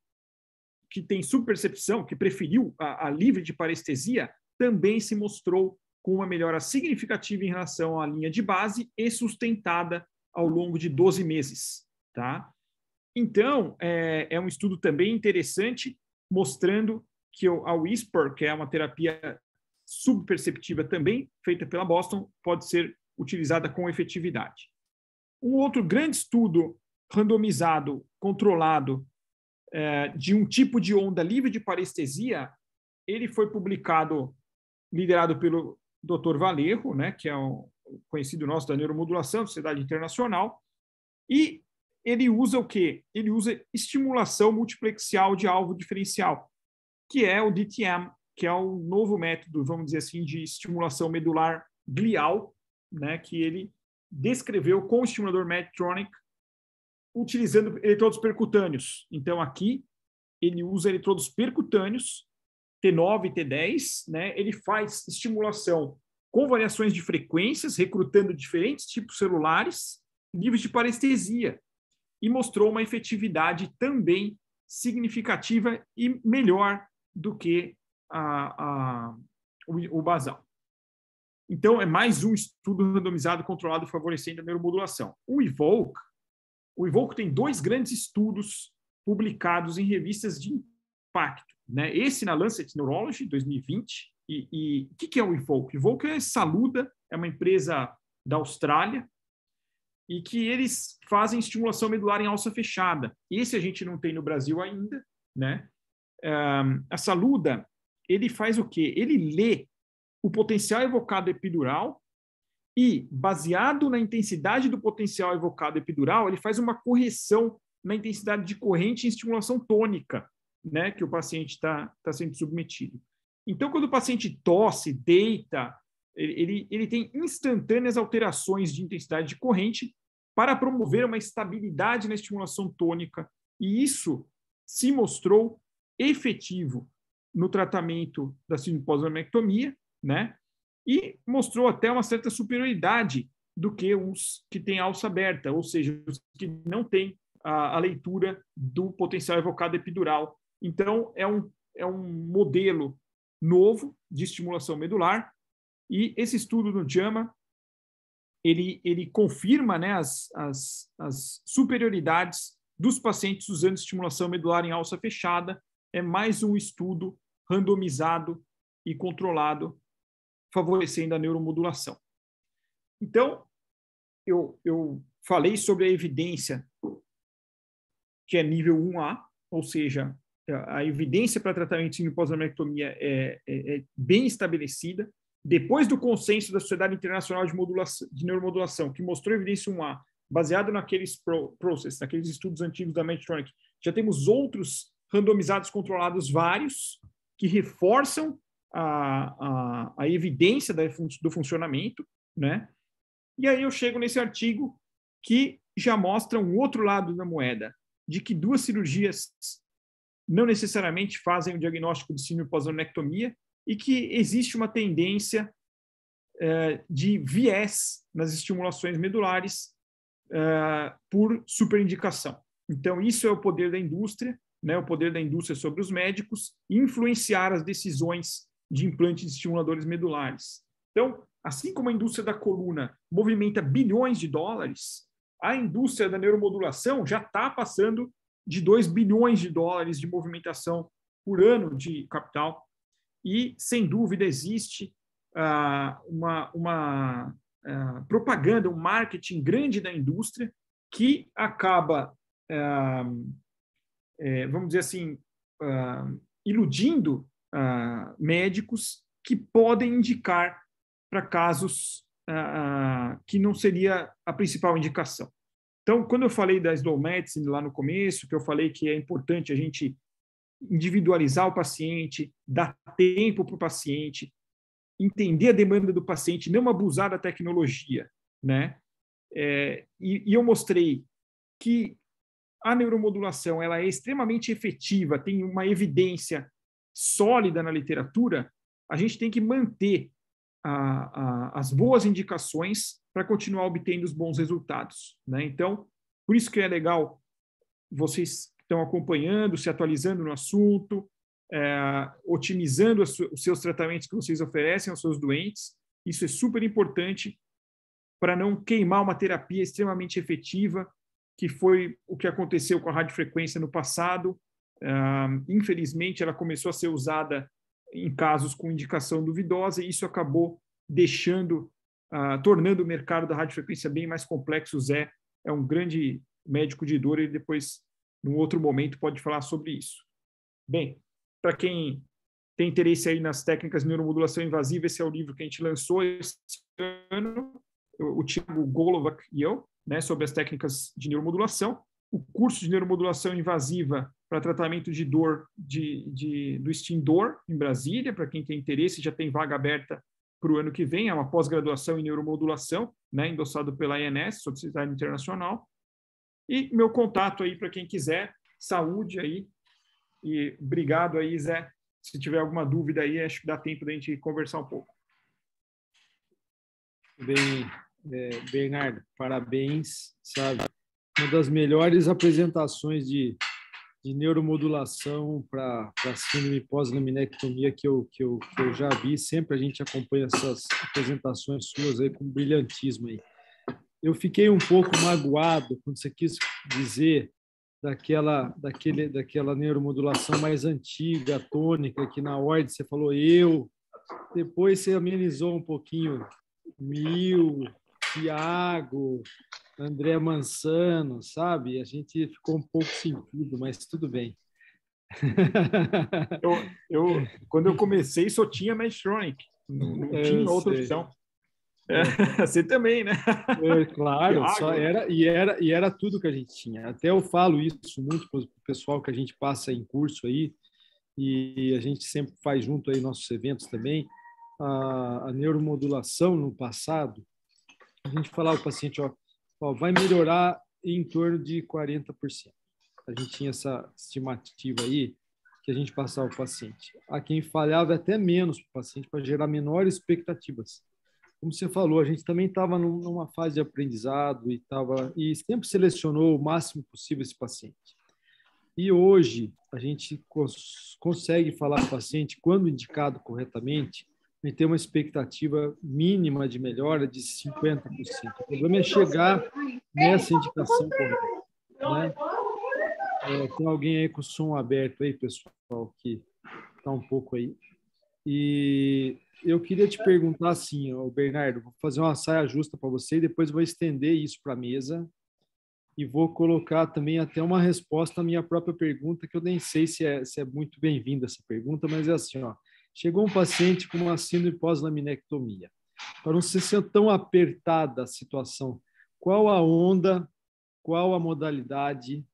que tem supercepção que preferiu a, a livre de parestesia, também se mostrou com uma melhora significativa em relação à linha de base e sustentada ao longo de 12 meses, tá? Então, é, é um estudo também interessante, mostrando que eu, a Whisper, que é uma terapia subperceptiva também, feita pela Boston, pode ser utilizada com efetividade. Um outro grande estudo randomizado, controlado, é, de um tipo de onda livre de parestesia, ele foi publicado, liderado pelo Dr. Valerro, né, que é um conhecido nosso da neuromodulação, Sociedade Internacional, e ele usa o quê? Ele usa estimulação multiplexial de alvo diferencial que é o DTM, que é um novo método, vamos dizer assim, de estimulação medular glial, né, que ele descreveu com o estimulador Medtronic, utilizando eletrodos percutâneos. Então, aqui, ele usa eletrodos percutâneos, T9 e T10, né, ele faz estimulação com variações de frequências, recrutando diferentes tipos celulares, níveis de parestesia, e mostrou uma efetividade também significativa e melhor do que a, a, o, o, basal. Então, é mais um estudo randomizado controlado favorecendo a neuromodulação. O EVOC, o EVOC tem dois grandes estudos publicados em revistas de impacto. Né? Esse na Lancet Neurology, 2020. E o que, que é o EVOC? O EVOC é Saluda, é uma empresa da Austrália, e que eles fazem estimulação medular em alça fechada. Esse a gente não tem no Brasil ainda, né? a saluda, ele faz o quê? Ele lê o potencial evocado epidural e, baseado na intensidade do potencial evocado epidural, ele faz uma correção na intensidade de corrente em estimulação tônica, né, que o paciente está tá sendo submetido. Então, quando o paciente tosse, deita, ele, ele tem instantâneas alterações de intensidade de corrente para promover uma estabilidade na estimulação tônica, e isso se mostrou efetivo no tratamento da síndrome pós né? E mostrou até uma certa superioridade do que os que têm alça aberta, ou seja, os que não têm a, a leitura do potencial evocado epidural. Então, é um, é um modelo novo de estimulação medular e esse estudo no JAMA ele, ele confirma né, as, as, as superioridades dos pacientes usando estimulação medular em alça fechada é mais um estudo randomizado e controlado, favorecendo a neuromodulação. Então, eu, eu falei sobre a evidência que é nível 1A, ou seja, a evidência para tratamento de síndrome pós-amectomia é, é, é, bem estabelecida. Depois do consenso da Sociedade Internacional de, Modulação, de Neuromodulação, que mostrou evidência 1A, baseado naqueles pro, processos, naqueles estudos antigos da Medtronic, já temos outros randomizados controlados vários, que reforçam a, a, a evidência da, do funcionamento, né? E aí eu chego nesse artigo que já mostra um outro lado da moeda, de que duas cirurgias não necessariamente fazem o diagnóstico de síndrome pós-anectomia e que existe uma tendência é, de viés nas estimulações medulares é, por superindicação. Então, isso é o poder da indústria né, o poder da indústria sobre os médicos e influenciar as decisões de implantes de estimuladores medulares. Então, assim como a indústria da coluna movimenta bilhões de dólares, a indústria da neuromodulação já está passando de 2 bilhões de dólares de movimentação por ano de capital. E, sem dúvida, existe ah, uma, uma ah, propaganda, um marketing grande da indústria que acaba ah, é, vamos dizer assim, uh, iludindo uh, médicos que podem indicar para casos uh, que não seria a principal indicação. Então, quando eu falei da slow medicine lá no começo, que eu falei que é importante a gente individualizar o paciente, dar tempo para o paciente, entender a demanda do paciente, não abusar da tecnologia, né? É, e, e eu mostrei que a neuromodulação ela é extremamente efetiva, tem uma evidência sólida na literatura, a gente tem que manter a, a, as boas indicações para continuar obtendo os bons resultados. Né? Então, por isso que é legal vocês estão acompanhando, se atualizando no assunto, é, otimizando os seus tratamentos que vocês oferecem aos seus doentes. Isso é super importante para não queimar uma terapia extremamente efetiva que foi o que aconteceu com a radiofrequência no passado. Uh, infelizmente, ela começou a ser usada em casos com indicação duvidosa e isso acabou deixando, uh, tornando o mercado da radiofrequência bem mais complexo. O Zé é um grande médico de dor e depois, num outro momento, pode falar sobre isso. Bem, para quem tem interesse aí nas técnicas de neuromodulação invasiva, esse é o livro que a gente lançou esse ano, o Tiago Golovac e eu né, sobre as técnicas de neuromodulação, o curso de neuromodulação invasiva para tratamento de dor de, de, do extindor em Brasília, para quem tem interesse, já tem vaga aberta para o ano que vem, é uma pós-graduação em neuromodulação, né, endossado pela INS, Sociedade Internacional. E meu contato aí para quem quiser, saúde aí. E obrigado aí, Zé. Se tiver alguma dúvida aí, acho que dá tempo da gente conversar um pouco. Bem, é, Bernardo, parabéns, sabe? Uma das melhores apresentações de, de neuromodulação para síndrome pós-laminectomia que eu, que, eu, que eu já vi. Sempre a gente acompanha essas apresentações suas aí com brilhantismo aí. Eu fiquei um pouco magoado quando você quis dizer daquela, daquele, daquela neuromodulação mais antiga, tônica, que na ordem você falou eu, depois você amenizou um pouquinho, mil, Tiago, André Mansano, sabe? A gente ficou um pouco sentido, mas tudo bem. eu, eu, quando eu comecei, só tinha mais não, não tinha outra sei. opção. É, você também, né? É, claro, só era e era e era tudo que a gente tinha. Até eu falo isso muito para o pessoal que a gente passa em curso aí e a gente sempre faz junto aí nossos eventos também. A, a neuromodulação no passado a gente para o paciente, ó, ó, vai melhorar em torno de 40%. A gente tinha essa estimativa aí que a gente passava o paciente. A quem falhava é até menos para o paciente, para gerar menores expectativas. Como você falou, a gente também estava numa fase de aprendizado e, tava, e sempre selecionou o máximo possível esse paciente. E hoje a gente cons consegue falar com o paciente, quando indicado corretamente, e ter uma expectativa mínima de melhora de 50%. O problema é chegar nessa indicação correta. Né? É, tem alguém aí com o som aberto aí, pessoal, que está um pouco aí. E eu queria te perguntar assim, ó, Bernardo, vou fazer uma saia justa para você e depois vou estender isso para a mesa e vou colocar também até uma resposta à minha própria pergunta, que eu nem sei se é, se é muito bem-vinda essa pergunta, mas é assim, ó. Chegou um paciente com uma síndrome pós-laminectomia. Para não se ser tão apertada a situação, qual a onda, qual a modalidade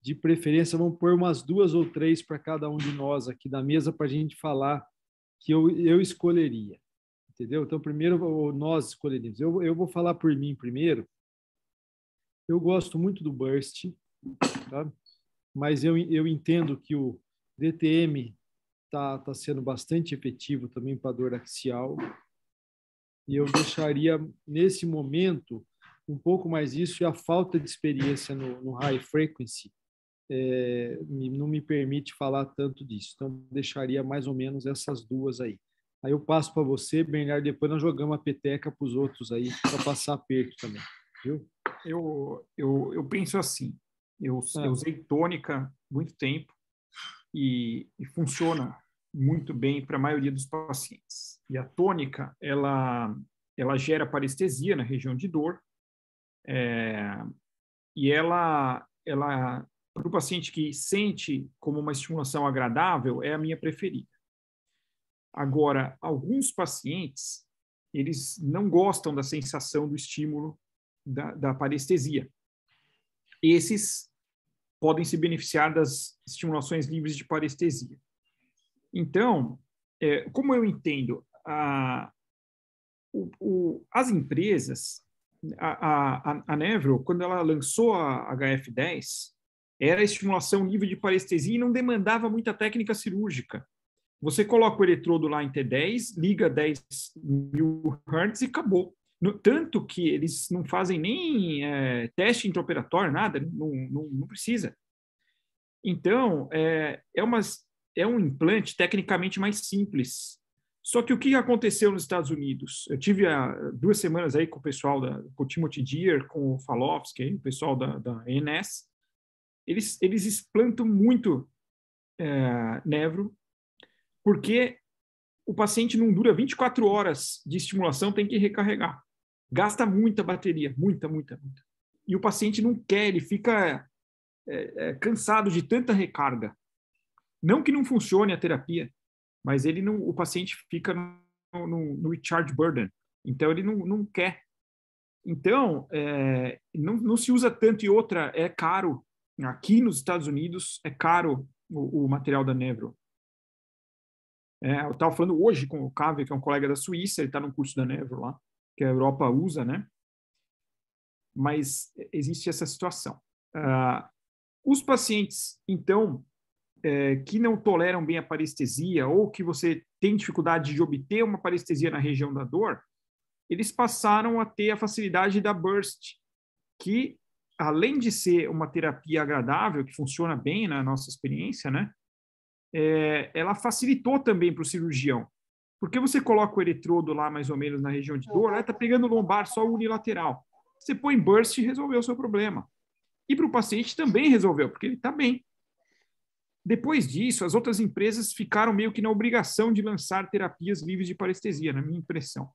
de preferência? Vamos pôr umas duas ou três para cada um de nós aqui da mesa para a gente falar que eu, eu escolheria. Entendeu? Então, primeiro nós escolheríamos. Eu, eu vou falar por mim primeiro. Eu gosto muito do Burst, tá? mas eu, eu entendo que o DTM está tá sendo bastante efetivo também para a dor axial. E eu deixaria, nesse momento, um pouco mais isso e a falta de experiência no, no high frequency é, me, não me permite falar tanto disso. Então, deixaria mais ou menos essas duas aí. Aí eu passo para você, Bernardo, depois nós jogamos a peteca para os outros aí, para passar aperto também, viu? Eu, eu, eu penso assim, eu, ah. eu usei tônica muito tempo e, e funciona muito bem para a maioria dos pacientes. E a tônica, ela, ela gera parestesia na região de dor, é, e ela, ela para o paciente que sente como uma estimulação agradável, é a minha preferida. Agora, alguns pacientes, eles não gostam da sensação do estímulo da, da parestesia. Esses podem se beneficiar das estimulações livres de parestesia. Então, é, como eu entendo, a, o, o, as empresas, a, a, a Nevro, quando ela lançou a HF10, era estimulação nível de parestesia e não demandava muita técnica cirúrgica. Você coloca o eletrodo lá em T10, liga 10 mil Hz e acabou. No, tanto que eles não fazem nem é, teste intraoperatório, nada, não, não, não precisa. Então, é, é, uma, é um implante tecnicamente mais simples. Só que o que aconteceu nos Estados Unidos? Eu tive há ah, duas semanas aí com o pessoal da com o Timothy Deer, com o Falofsky, o pessoal da, da ENS. Eles, eles explantam muito é, nevro, porque o paciente não dura 24 horas de estimulação, tem que recarregar. Gasta muita bateria, muita, muita, muita. E o paciente não quer, ele fica é, é, cansado de tanta recarga. Não que não funcione a terapia, mas ele não, o paciente fica no, no, no recharge burden. Então, ele não, não quer. Então, é, não, não se usa tanto e outra, é caro. Aqui nos Estados Unidos, é caro o, o material da Nevro. É, eu estava falando hoje com o Cave, que é um colega da Suíça, ele está no curso da Nevro lá, que a Europa usa, né? Mas existe essa situação. Uh, os pacientes, então, é, que não toleram bem a parestesia ou que você tem dificuldade de obter uma parestesia na região da dor, eles passaram a ter a facilidade da burst, que além de ser uma terapia agradável, que funciona bem na nossa experiência, né? É, ela facilitou também para o cirurgião. Porque você coloca o eletrodo lá mais ou menos na região de dor, está né, pegando lombar só unilateral. Você põe burst e resolveu o seu problema. E para o paciente também resolveu, porque ele está bem. Depois disso, as outras empresas ficaram meio que na obrigação de lançar terapias livres de parestesia, na minha impressão.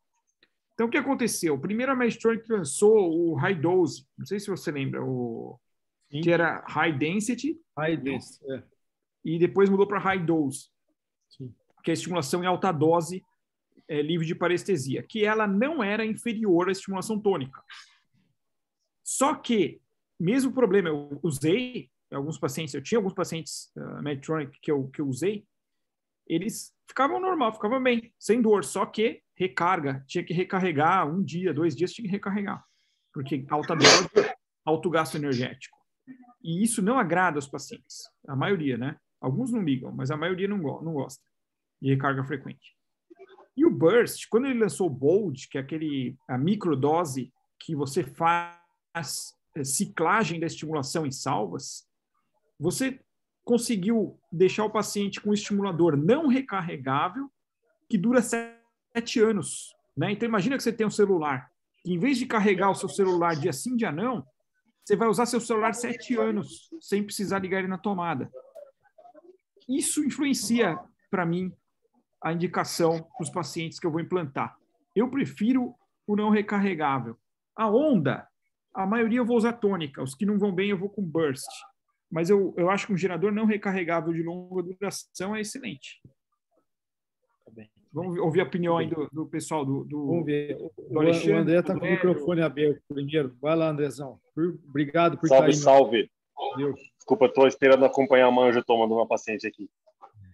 Então, o que aconteceu? Primeiro, a Medtronic lançou o High Dose, não sei se você lembra, o... que era High Density. High Density, é. E depois mudou para High Dose, Sim. que é a estimulação em alta dose é, livre de parestesia, que ela não era inferior à estimulação tônica. Só que, mesmo problema, eu usei alguns pacientes, eu tinha alguns pacientes uh, Medtronic que eu, que eu usei, eles ficavam normal, ficavam bem, sem dor, só que recarga, tinha que recarregar um dia, dois dias, tinha que recarregar, porque alta dose, alto gasto energético. E isso não agrada aos pacientes, a maioria, né? Alguns não ligam, mas a maioria não, go não gosta de recarga frequente. E o Burst, quando ele lançou o Bold, que é aquele, a microdose que você faz eh, ciclagem da estimulação em salvas, você conseguiu deixar o paciente com um estimulador não recarregável que dura sete anos. Né? Então, imagina que você tem um celular. Que em vez de carregar o seu celular dia sim, dia não, você vai usar seu celular sete anos sem precisar ligar ele na tomada. Isso influencia, para mim, a indicação para os pacientes que eu vou implantar. Eu prefiro o não recarregável. A onda, a maioria eu vou usar tônica. Os que não vão bem, eu vou com burst mas eu, eu acho que um gerador não recarregável de longa duração é excelente. Tá bem, Vamos ouvir a opinião aí tá do, do pessoal do, do, Vamos ver. Do Alexandre, o André está com o microfone aberto primeiro. Vai lá, Andrezão. Obrigado por Salve, estar salve. salve Desculpa, estou esperando acompanhar a manja tomando uma paciente aqui.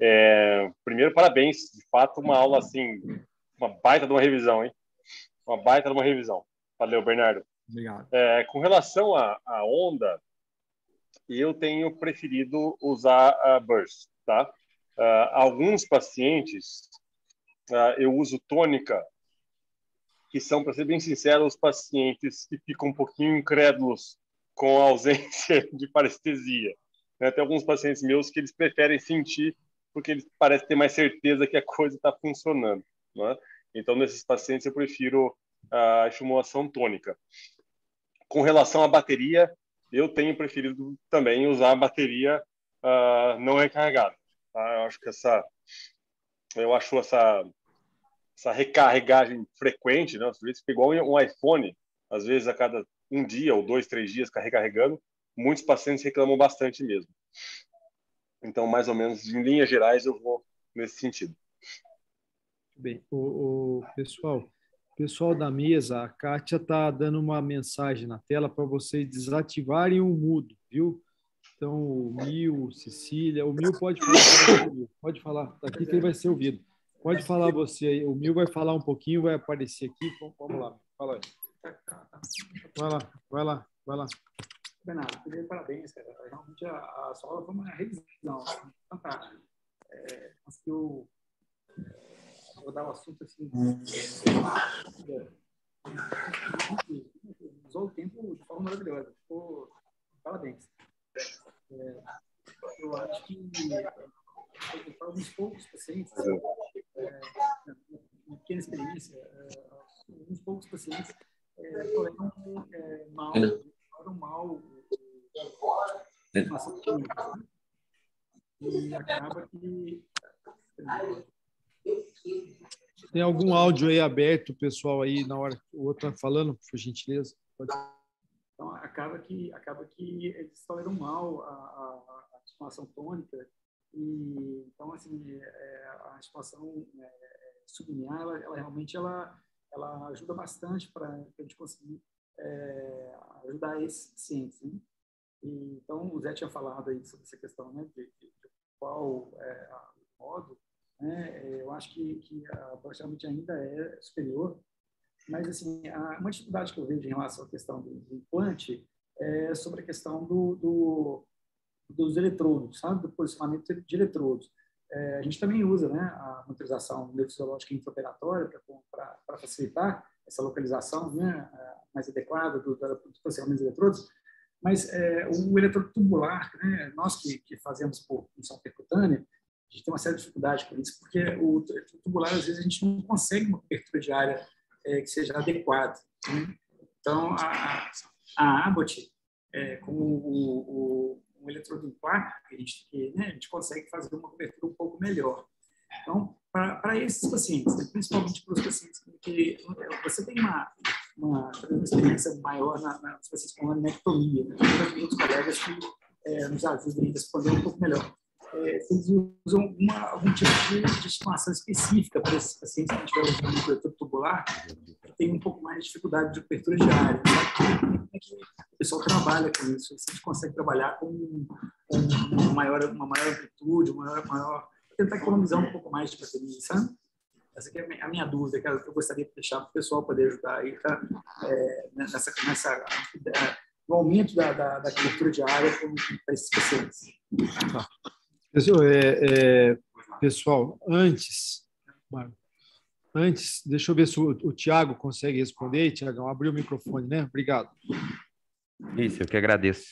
É, primeiro, parabéns. De fato, uma aula assim, uma baita de uma revisão, hein? Uma baita de uma revisão. Valeu, Bernardo. Obrigado. É, com relação à onda, e eu tenho preferido usar a Burst, tá? Uh, alguns pacientes uh, eu uso tônica, que são, para ser bem sincero, os pacientes que ficam um pouquinho incrédulos com a ausência de parestesia. Né? Tem alguns pacientes meus que eles preferem sentir porque eles parecem ter mais certeza que a coisa está funcionando. Né? Então, nesses pacientes, eu prefiro a estimulação tônica. Com relação à bateria, eu tenho preferido também usar a bateria uh, não recarregada. Tá? Eu acho que essa, eu acho essa, essa recarregagem frequente, né? Às vezes igual um iPhone, às vezes a cada um dia ou dois, três dias recarregando, muitos pacientes reclamam bastante mesmo. Então, mais ou menos, em linhas gerais, eu vou nesse sentido. Bem, o, o pessoal, Pessoal da mesa, a Kátia está dando uma mensagem na tela para vocês desativarem o mudo, viu? Então, o Mil, Cecília, o Mil pode falar, pode falar, Daqui aqui que ele vai ser ouvido. Pode falar você aí, o Mil vai falar um pouquinho, vai aparecer aqui, então, vamos lá, fala aí. Vai lá, vai lá, vai lá. Bernardo, primeiro parabéns, cara. Realmente a, a sua aula foi uma revisão fantástica. Né? Então, tá. É, conseguiu dar um assunto assim. Hum. Usou o tempo de forma maravilhosa. Parabéns. É, é, eu acho que eu falo dos poucos pacientes, é, pequena experiência, é, uns poucos pacientes é, toleram é, mal, toleram é. mal informação é. clínica. E acaba que tem algum áudio aí aberto, pessoal, aí na hora o outro está falando, por gentileza? Pode. Então, acaba que, acaba que eles toleram mal a, a, a expansão tônica. E, então, assim, é, a ativação é, sublinhar, ela, ela, realmente ela, ela ajuda bastante para a gente conseguir é, ajudar esses pacientes. Né? E, então, o Zé tinha falado aí sobre essa questão né, de, de, qual é, a, o modo né? É, eu acho que, que a Bosch ainda é superior, mas assim, a, uma dificuldade que eu vejo em relação à questão do, do implante é sobre a questão do, do, dos eletrodos, sabe? Do posicionamento de eletrodos. É, a gente também usa né, a motorização neurofisiológica intraoperatória para facilitar essa localização né, mais adequada do, do, do posicionamento dos eletrodos, mas é, o eletrodo tubular, né, nós que, que fazemos por função percutânea, a gente tem uma certa dificuldade com isso, porque o, tubular, às vezes, a gente não consegue uma cobertura de área é, que seja adequada. Né? Então, a, a Abbott, é, como o, o, eletrodo em placa, a gente, que, né, a gente consegue fazer uma cobertura um pouco melhor. Então, para esses pacientes, né, principalmente para os pacientes que você tem uma, uma, uma experiência maior na, na, nos pacientes com anectomia, né? Eu outros colegas que é, nos ajudam a responder um pouco melhor é, se eles usam alguma, algum tipo de, de estimulação específica para esses pacientes que tiveram usando um coletor tubular, tem um pouco mais de dificuldade de abertura diária. o pessoal trabalha com isso, assim, a gente consegue trabalhar com, uma, maior, uma maior amplitude, uma maior, maior, tentar economizar um pouco mais de bateria, sabe? Essa é a minha dúvida, que eu gostaria de deixar para o pessoal poder ajudar aí tá, é, nessa, nessa, é, no aumento da, da, da cobertura diária para esses pacientes. Tá. Pessoal, é, é, pessoal antes, antes, deixa eu ver se o, o Tiago consegue responder. Tiagão, abriu o microfone, né? Obrigado. Isso, eu que agradeço.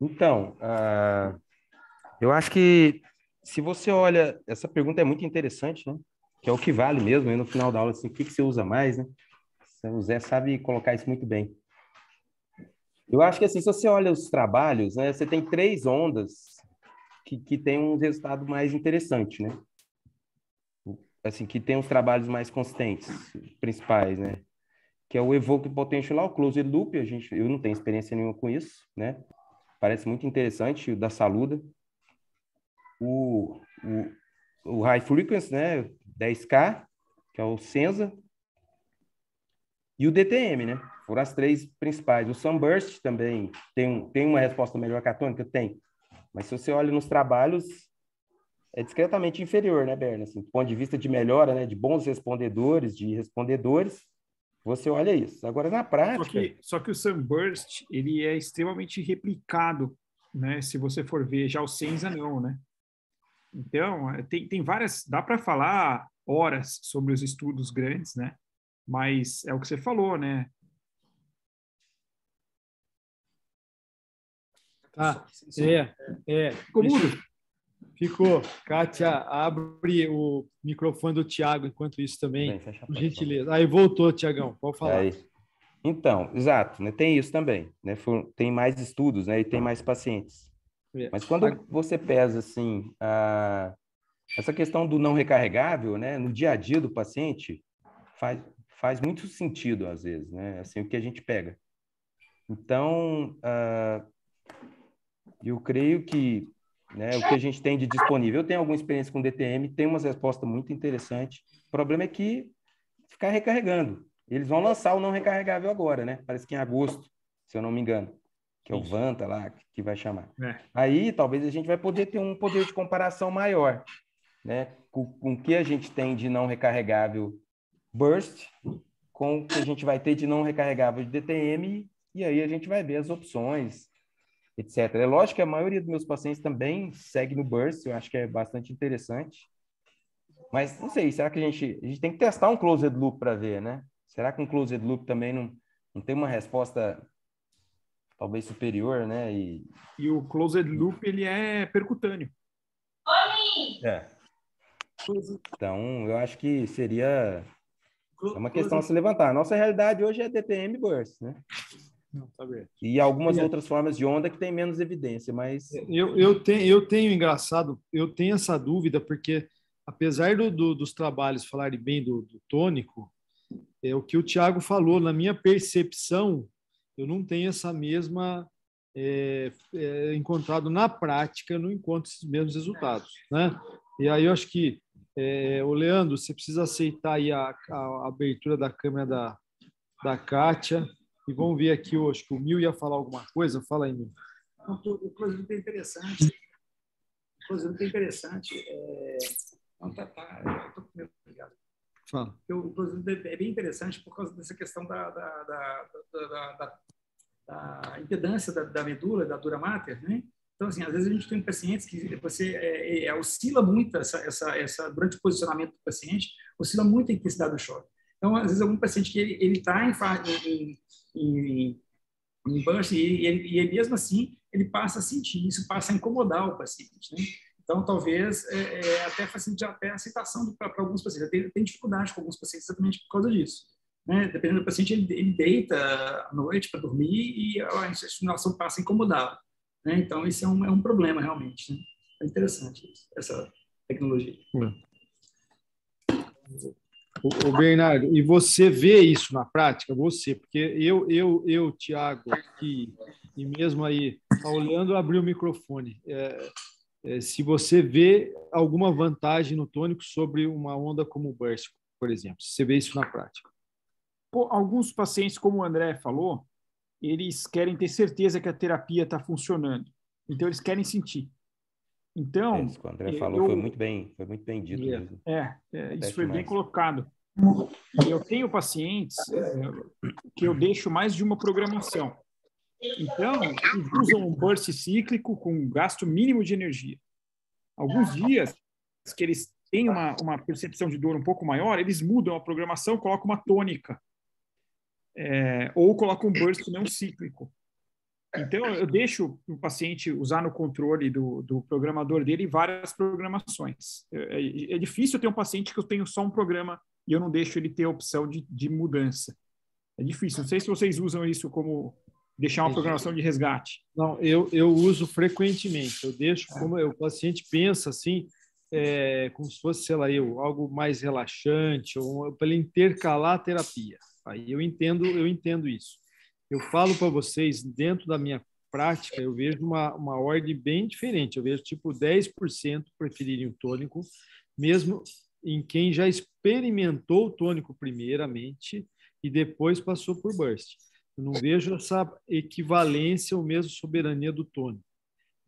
Então, uh, eu acho que se você olha, essa pergunta é muito interessante, né? Que é o que vale mesmo, e no final da aula, assim, o que, que você usa mais, né? O Zé sabe colocar isso muito bem. Eu acho que assim, se você olha os trabalhos, né, você tem três ondas que, que tem um resultado mais interessante, né? Assim, que tem os trabalhos mais consistentes, principais, né? Que é o Evoke Potential o Closed Loop, a gente, eu não tenho experiência nenhuma com isso, né? Parece muito interessante, o da Saluda. O, o, o High Frequency, né? 10K, que é o Senza. E o DTM, né? Foram as três principais. O Sunburst também tem, um, tem uma resposta melhor tônica? Tem. Mas se você olha nos trabalhos, é discretamente inferior, né, Berna? Assim, do ponto de vista de melhora, né, de bons respondedores, de respondedores, você olha isso. Agora, na prática... Só que, só que o Sunburst, ele é extremamente replicado, né? Se você for ver, já o Senza não, né? Então, é, tem, tem várias... Dá para falar horas sobre os estudos grandes, né? Mas é o que você falou, né? Ah, é, é, é. Ficou mudo? Ficou. Kátia, abre o microfone do Tiago enquanto isso também, Bem, por gentileza. Então. Aí voltou, Tiagão, pode falar. É então, exato, né? tem isso também. Né? Tem mais estudos né? e tem mais pacientes. É. Mas quando você pesa assim, a... essa questão do não recarregável, né? no dia a dia do paciente, faz, faz muito sentido às vezes, né? assim, o que a gente pega. Então, uh, eu creio que né, o que a gente tem de disponível. Eu tenho alguma experiência com DTM, tem umas respostas muito interessantes. O problema é que ficar recarregando. Eles vão lançar o não recarregável agora, né? Parece que em agosto, se eu não me engano. Que é o Vanta lá, que vai chamar. É. Aí talvez a gente vai poder ter um poder de comparação maior, né? Com, com o que a gente tem de não recarregável Burst, com o que a gente vai ter de não recarregável de DTM, e aí a gente vai ver as opções, etc. É lógico que a maioria dos meus pacientes também segue no burst, eu acho que é bastante interessante. Mas não sei, será que a gente, a gente tem que testar um closed loop para ver, né? Será que um closed loop também não, não tem uma resposta talvez superior, né? E, e o closed loop ele é percutâneo. É. Então, eu acho que seria é uma questão a se levantar. A nossa realidade hoje é DPM burst, né? e algumas e, outras formas de onda que tem menos evidência, mas. Eu, eu, tenho, eu tenho, engraçado, eu tenho essa dúvida, porque apesar do, do, dos trabalhos falarem bem do, do, tônico, é o que o Tiago falou, na minha percepção, eu não tenho essa mesma. É, é, encontrado na prática, eu não encontro esses mesmos resultados. Né? E aí eu acho que, é, o Leandro, você precisa aceitar aí a, a, a abertura da câmera da, da Kátia e vamos ver aqui, eu acho que o Mil ia falar alguma coisa. Fala aí, Mil. O coisa muito interessante. Coisa muito interessante. É... Não, tá, tá Estou com medo, obrigado. Fala. Eu, é bem interessante por causa dessa questão da, da, da, da impedância da, da medula, da dura mater, né? Então, assim, às vezes a gente tem pacientes que você é, é, oscila muito essa, essa, essa, durante o posicionamento do paciente, oscila muito a intensidade do choque. Então, às vezes, algum paciente que ele está em, em, em, em e, ele, e ele, mesmo assim, ele passa a sentir isso, passa a incomodar o paciente. Né? Então, talvez, é, é, até facilite até a aceitação para alguns pacientes. Tem, tem dificuldade com alguns pacientes exatamente por causa disso. Né? Dependendo do paciente, ele, ele deita à noite para dormir e a estimulação passa a incomodá-lo. Né? Então, isso é um, é um problema, realmente. Né? É interessante isso, essa tecnologia. É. O, Bernardo, e você vê isso na prática? Você, porque eu, eu, eu, Tiago, aqui, e mesmo aí, tá olhando abriu o microfone. É, é, se você vê alguma vantagem no tônico sobre uma onda como o Burst, por exemplo, você vê isso na prática? alguns pacientes, como o André falou, eles querem ter certeza que a terapia está funcionando. Então, eles querem sentir. Então. É, isso que o André é, falou eu, foi muito bem, foi muito bem dito. É, mesmo. é, é isso foi mais. bem colocado. Eu tenho pacientes é, que eu deixo mais de uma programação. Então, eles usam um burst cíclico com um gasto mínimo de energia. Alguns dias que eles têm uma, uma percepção de dor um pouco maior, eles mudam a programação, colocam uma tônica. É, ou colocam um burst não cíclico. É. Então, eu deixo o paciente usar no controle do, do programador dele várias programações. É, é, é, difícil ter um paciente que eu tenho só um programa e eu não deixo ele ter a opção de, de mudança. É difícil. Não sei se vocês usam isso como deixar uma programação de resgate. Não, eu, eu uso frequentemente. Eu deixo é. como o paciente pensa assim, é, como se fosse, sei lá, eu, algo mais relaxante, para ele intercalar a terapia. Aí eu entendo, eu entendo isso eu falo para vocês, dentro da minha prática, eu vejo uma, uma ordem bem diferente. Eu vejo tipo 10% preferirem o tônico, mesmo em quem já experimentou o tônico primeiramente e depois passou por burst. Eu não vejo essa equivalência ou mesmo soberania do tônico.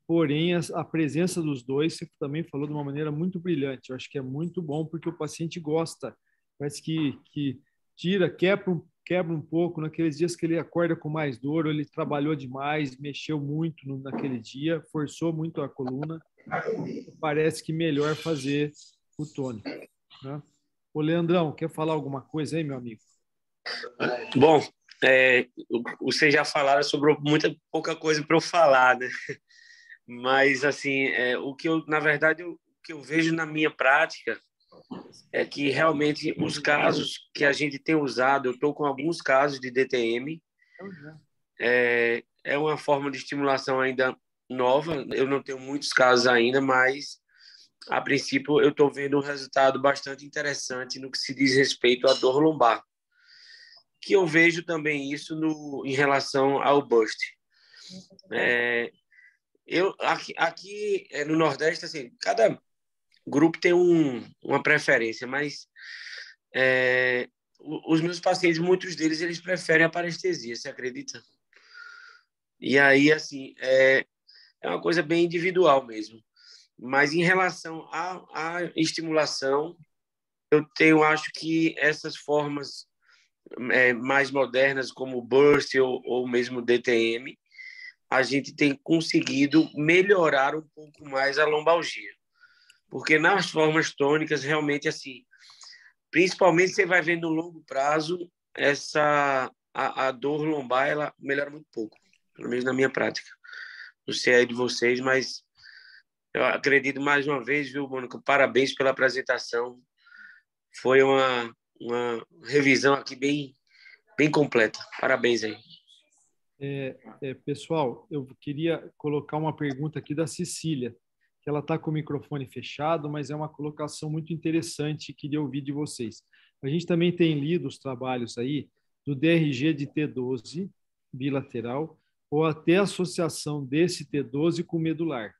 Porém, a, a presença dos dois, você também falou de uma maneira muito brilhante. Eu acho que é muito bom porque o paciente gosta. Parece que, que tira, para um quebra um pouco naqueles dias que ele acorda com mais dor, ele trabalhou demais, mexeu muito no, naquele dia, forçou muito a coluna, parece que melhor fazer o tônico. Né? O Leandrão, quer falar alguma coisa aí, meu amigo? Bom, é, vocês já falaram sobre muita pouca coisa para eu falar, né? Mas assim, é, o que eu, na verdade, o que eu vejo na minha prática é que realmente os casos que a gente tem usado, eu estou com alguns casos de DTM, é. é, é uma forma de estimulação ainda nova, eu não tenho muitos casos ainda, mas a princípio eu estou vendo um resultado bastante interessante no que se diz respeito à dor lombar, que eu vejo também isso no, em relação ao bust. Uhum. É, eu, aqui, aqui é, no Nordeste, assim, cada grupo tem um, uma preferência, mas é, os meus pacientes, muitos deles, eles preferem a parestesia, você acredita? E aí, assim, é, é uma coisa bem individual mesmo. Mas em relação à, à estimulação, eu tenho, acho que essas formas é, mais modernas, como o Burst ou, ou mesmo o DTM, a gente tem conseguido melhorar um pouco mais a lombalgia. Porque nas formas tônicas, realmente, assim, principalmente você vai vendo no longo prazo, essa a, a dor lombar, ela melhora muito pouco, pelo menos na minha prática. Não sei aí de vocês, mas eu acredito mais uma vez, viu, Mônica? Parabéns pela apresentação. Foi uma, uma revisão aqui bem, bem completa. Parabéns aí. É, é, pessoal, eu queria colocar uma pergunta aqui da Cecília que ela está com o microfone fechado, mas é uma colocação muito interessante que eu ouvir de vocês. A gente também tem lido os trabalhos aí do DRG de T12 bilateral ou até a associação desse T12 com medular.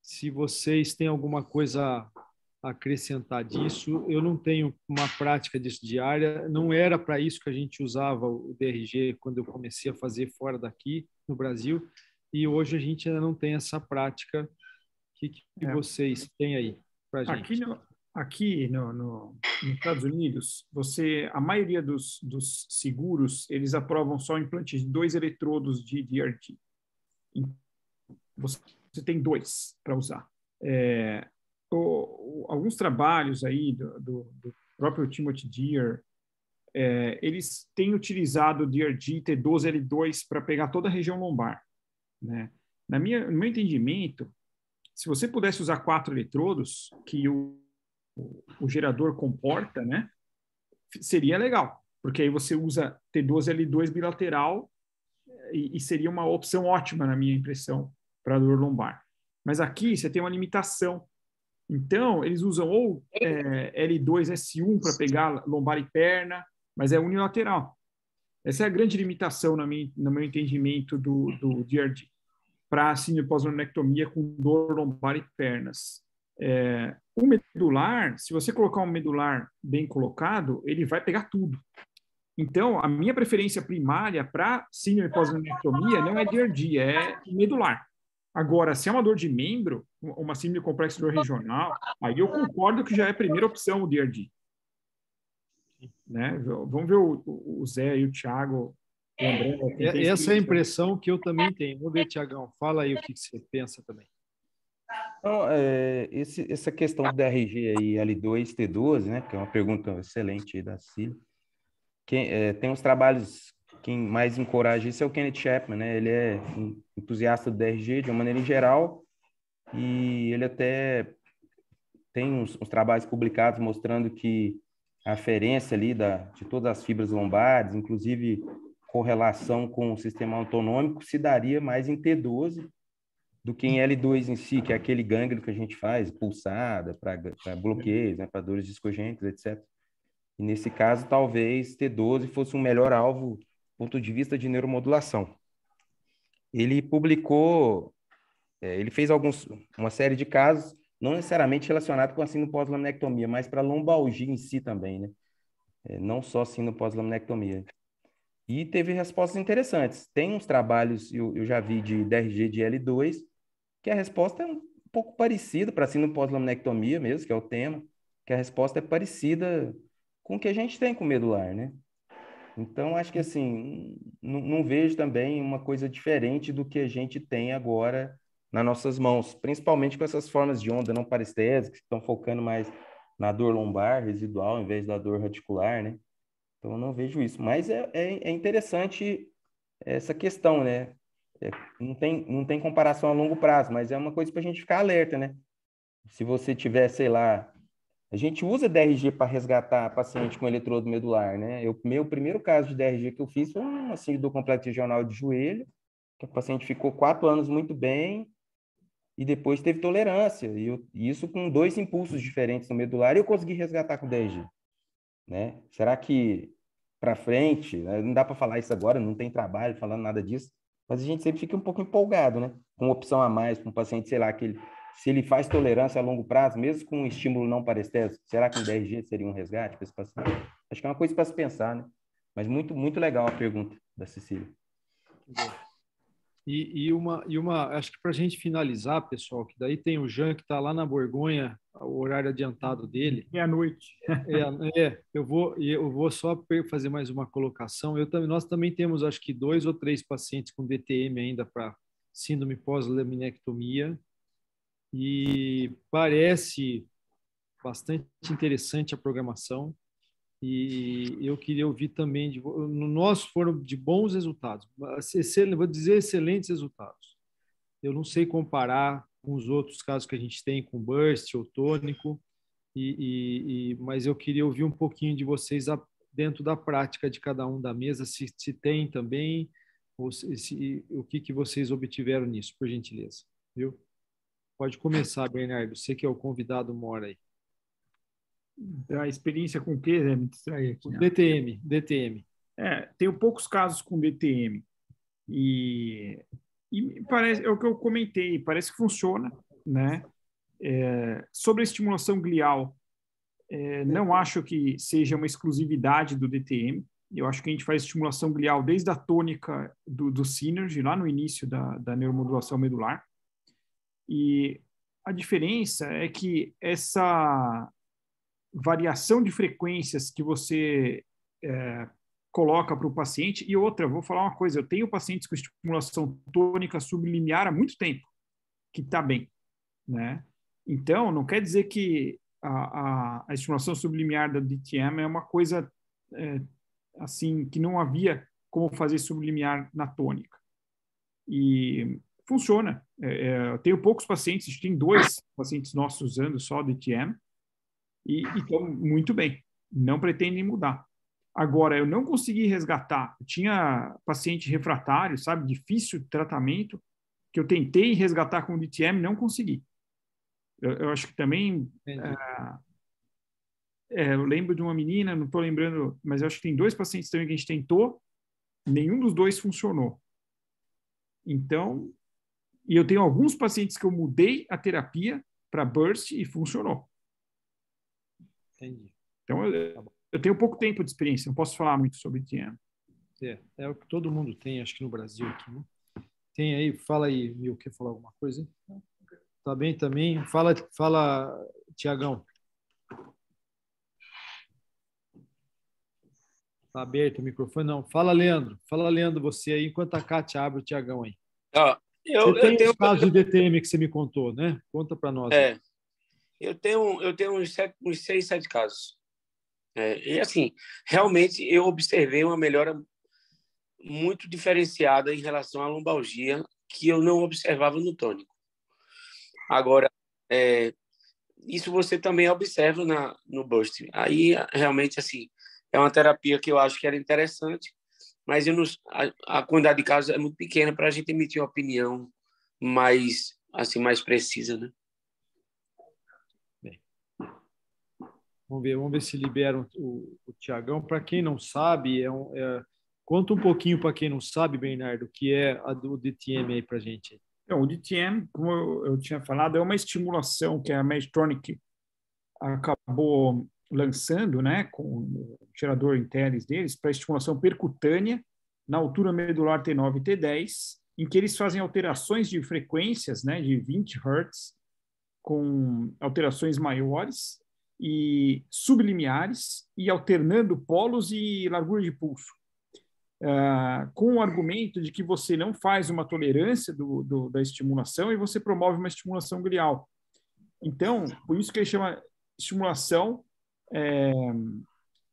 Se vocês têm alguma coisa a acrescentar disso, eu não tenho uma prática disso diária, não era para isso que a gente usava o DRG quando eu comecei a fazer fora daqui, no Brasil, e hoje a gente ainda não tem essa prática que, que é. vocês têm aí para gente? Aqui, no, aqui no, no, nos Estados Unidos, você, a maioria dos, dos seguros, eles aprovam só implantes de dois eletrodos de DRT. Você, você tem dois para usar. É, o, o, alguns trabalhos aí do, do, do próprio Timothy Deere, é, eles têm utilizado o DRG T12L2 para pegar toda a região lombar. Né? Na minha, no meu entendimento, se você pudesse usar quatro eletrodos que o, o gerador comporta, né, seria legal, porque aí você usa T12L2 bilateral eh, e, e seria uma opção ótima, na minha impressão, para dor lombar. Mas aqui você tem uma limitação. Então, eles usam ou é, eh, L2S1 para pegar lombar e perna, mas é unilateral. Essa é a grande limitação, na minha, no meu entendimento, do, do para síndrome assim, pós-ornectomia com dor lombar e pernas. É, o medular, se você colocar um medular bem colocado, ele vai pegar tudo. Então, a minha preferência primária para síndrome pós-ornectomia não é de é medular. Agora, se é uma dor de membro, uma síndrome complexa dor regional, aí eu concordo que já é a primeira opção o DRD. Né? Vamos ver o, o Zé e o Thiago essa é a né? impressão que eu também tenho. Vamos ver, Tiagão, fala aí o que você pensa também. Então, é, esse, essa questão do DRG aí, L2, T12, né, que é uma pergunta excelente aí da Cília. Quem, é, tem uns trabalhos, quem mais encoraja isso é o Kenneth Chapman, né? Ele é um entusiasta do DRG de uma maneira em geral e ele até tem uns, uns trabalhos publicados mostrando que a aferência ali da, de todas as fibras lombares, inclusive correlação com o sistema autonômico se daria mais em T12 do que em L2 em si, que é aquele gânglio que a gente faz, pulsada, para bloqueios, né, para dores discogênicas, etc. E nesse caso, talvez T12 fosse um melhor alvo do ponto de vista de neuromodulação. Ele publicou, é, ele fez alguns, uma série de casos, não necessariamente relacionado com a síndrome pós-laminectomia, mas para lombalgia em si também, né? É, não só síndrome pós-laminectomia. E teve respostas interessantes. Tem uns trabalhos, eu, eu já vi de DRG de L2, que a resposta é um pouco parecida para síndrome pós-laminectomia mesmo, que é o tema, que a resposta é parecida com o que a gente tem com medular, né? Então, acho que assim, não vejo também uma coisa diferente do que a gente tem agora nas nossas mãos, principalmente com essas formas de onda não parestésicas, que estão focando mais na dor lombar residual, em vez da dor radicular, né? Então, eu não vejo isso. Mas é, é, é interessante essa questão, né? É, não, tem, não tem comparação a longo prazo, mas é uma coisa para a gente ficar alerta, né? Se você tiver, sei lá, a gente usa DRG para resgatar paciente com eletrodo medular, né? Eu, meu primeiro caso de DRG que eu fiz foi um assim do complexo regional de joelho, que o paciente ficou quatro anos muito bem e depois teve tolerância. E, eu, e isso com dois impulsos diferentes no medular e eu consegui resgatar com DRG. Né? Será que para frente, né? não dá para falar isso agora, não tem trabalho falando nada disso, mas a gente sempre fica um pouco empolgado, né? Com opção a mais para um paciente, sei lá, que ele, se ele faz tolerância a longo prazo, mesmo com um estímulo não parestésico, será que um DRG seria um resgate para esse paciente? Acho que é uma coisa para se pensar, né? Mas muito, muito legal a pergunta da Cecília. E, e uma, e uma, acho que para a gente finalizar, pessoal, que daí tem o Jean que está lá na Borgonha o horário adiantado dele. Meia-noite. É, é, eu vou eu vou só fazer mais uma colocação. Eu também nós também temos acho que dois ou três pacientes com DTM ainda para síndrome pós-laminectomia e parece bastante interessante a programação e eu queria ouvir também de no nosso foram de bons resultados, vou dizer excelentes resultados. Eu não sei comparar com os outros casos que a gente tem, com burst ou tônico, e, e, e, mas eu queria ouvir um pouquinho de vocês a, dentro da prática de cada um da mesa, se, se tem também, ou se, se, o que, que vocês obtiveram nisso, por gentileza. Viu? Pode começar, Bernardo, você que é o convidado mora aí. Da experiência com o que? Né? Me distrair aqui. Né? DTM, DTM. É, tenho poucos casos com DTM. E e parece, é o que eu comentei, parece que funciona, né? É, sobre a estimulação glial, é, não acho que seja uma exclusividade do DTM. Eu acho que a gente faz estimulação glial desde a tônica do, do Synergy, lá no início da, da neuromodulação medular. E a diferença é que essa variação de frequências que você é, coloca para o paciente. E outra, vou falar uma coisa: eu tenho pacientes com estimulação tônica sublimiar há muito tempo, que está bem. Né? Então, não quer dizer que a, a, a estimulação sublimiar da DTM é uma coisa é, assim que não havia como fazer sublimiar na tônica. E funciona. É, é eu tenho poucos pacientes, tem dois pacientes nossos usando só DTM e estão muito bem. Não pretendem mudar. Agora, eu não consegui resgatar. Eu tinha paciente refratário, sabe, difícil tratamento, que eu tentei resgatar com o DTM, não consegui. Eu, eu acho que também. é, eu lembro de uma menina, não estou lembrando, mas eu acho que tem dois pacientes também que a gente tentou, nenhum dos dois funcionou. Então, e eu tenho alguns pacientes que eu mudei a terapia para burst e funcionou. Entendi. Então, eu, tá eu tenho pouco tempo de experiência, não posso falar muito sobre TM. É, é o que todo mundo tem, acho que no Brasil aqui, né? Tem aí, fala aí, Mil, quer falar alguma coisa? Hein? Tá bem também. Fala, fala Tiagão. Tá aberto o microfone? Não. Fala, Leandro. Fala, Leandro, você aí, enquanto a Cátia abre o Tiagão aí. Ah, eu, você tem eu tenho... caso de DTM que você me contou, né? Conta para nós. É. Eu tenho, eu tenho uns, sete, uns seis, sete casos. É, e assim, realmente eu observei uma melhora muito diferenciada em relação à lombalgia que eu não observava no tônico. Agora, é, isso você também observa na, no Burst. Aí, realmente, assim, é uma terapia que eu acho que era interessante, mas não, a, a, quantidade de casos é muito pequena para a gente emitir uma opinião mais, assim, mais precisa, né? Vamos ver, vamos ver se liberam o, o Tiagão. Para quem não sabe, é um, é... conta um pouquinho para quem não sabe, Bernardo, o que é a, o DTM aí para gente. É, o DTM, como eu, eu tinha falado, é uma estimulação que a Medtronic acabou lançando, né, com o gerador Intelis deles, para estimulação percutânea na altura medular T9 e T10, em que eles fazem alterações de frequências, né, de 20 Hz, com alterações maiores, e sublimiares e alternando polos e largura de pulso, uh, com o argumento de que você não faz uma tolerância do, do, da estimulação e você promove uma estimulação glial. Então, por isso que ele chama estimulação é,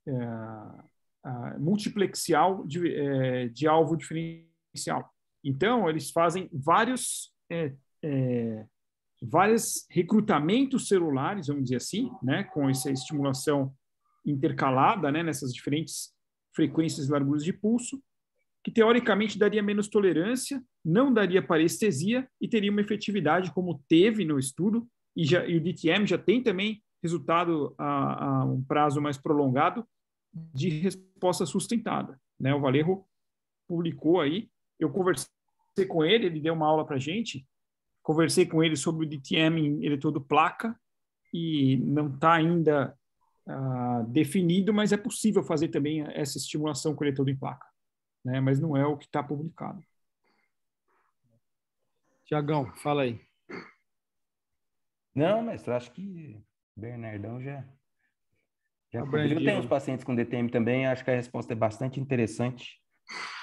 é, multiplexial de, é, de, alvo diferencial. Então, eles fazem vários é, é vários recrutamentos celulares, vamos dizer assim, né, com essa estimulação intercalada né, nessas diferentes frequências e larguras de pulso, que teoricamente daria menos tolerância, não daria parestesia e teria uma efetividade como teve no estudo, e, já, e o DTM já tem também resultado a, a, um prazo mais prolongado de resposta sustentada. Né? O Valerro publicou aí, eu conversei com ele, ele deu uma aula para gente, Conversei com ele sobre o DTM, em eletrodo placa e não está ainda ah, definido, mas é possível fazer também essa estimulação com eletrodo em placa, né? mas não é o que está publicado. Tiagão, fala aí. Não, mestre, acho que Bernardão já. já tá eu tenho uns pacientes com DTM também, acho que a resposta é bastante interessante.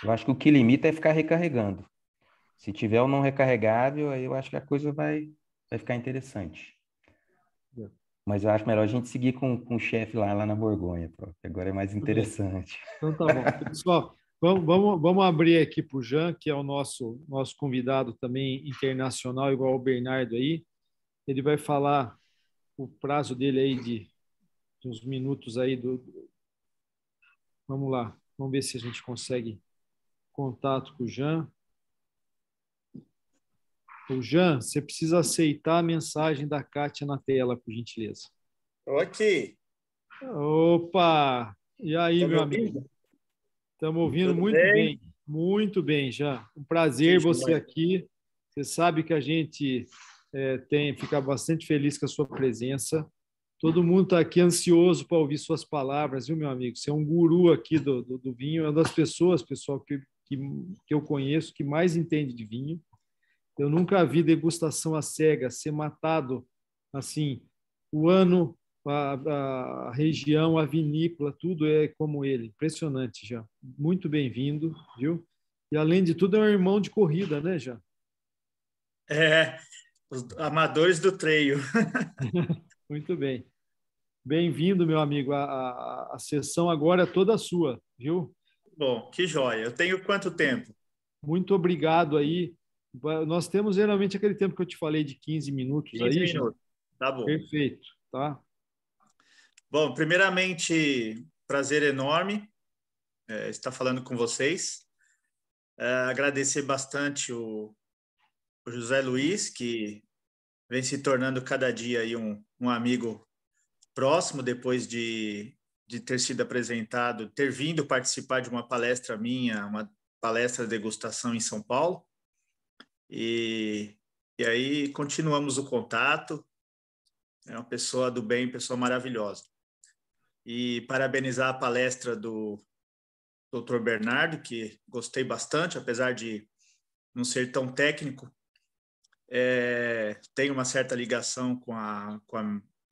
Eu acho que o que limita é ficar recarregando. Se tiver o não recarregável, aí eu acho que a coisa vai, vai ficar interessante. É. Mas eu acho melhor a gente seguir com, com o chefe lá, lá na Borgonha, porque agora é mais interessante. Então tá bom. Pessoal, vamos, vamos, vamos abrir aqui para o Jean, que é o nosso, nosso convidado também internacional, igual o Bernardo aí. Ele vai falar o prazo dele aí de, de uns minutos aí do... Vamos lá, vamos ver se a gente consegue contato com o Jean. O então, Jean, você precisa aceitar a mensagem da Kátia na tela, por gentileza. Ok. Opa! E aí, meu ouvindo? amigo? Estamos ouvindo Tudo muito bem? bem? Muito bem, Jean. Um prazer Sim, você vai. aqui. Você sabe que a gente é, tem fica bastante feliz com a sua presença. Todo mundo está aqui ansioso para ouvir suas palavras, viu, meu amigo? Você é um guru aqui do, do, do vinho, é uma das pessoas, pessoal, que, que, que eu conheço que mais entende de vinho. Eu nunca vi degustação a cega ser matado assim. O ano, a, a região, a vinícola, tudo é como ele. Impressionante, já. Muito bem-vindo, viu? E além de tudo, é um irmão de corrida, né, já? É, os amadores do treio. Muito bem. Bem-vindo, meu amigo. A, a, a, sessão agora é toda sua, viu? Bom, que joia. Eu tenho quanto tempo? Muito obrigado aí nós temos geralmente aquele tempo que eu te falei de 15 minutos 15 aí. minutos, tá bom. Perfeito, tá? Bom, primeiramente, prazer enorme é, estar falando com vocês. É, agradecer bastante o, o, José Luiz, que vem se tornando cada dia aí um, um amigo próximo depois de, de ter sido apresentado, ter vindo participar de uma palestra minha, uma palestra de degustação em São Paulo. E, e aí continuamos o contato. É uma pessoa do bem, pessoa maravilhosa. E parabenizar a palestra do Dr. Bernardo, que gostei bastante, apesar de não ser tão técnico, é, tem uma certa ligação com a, com a,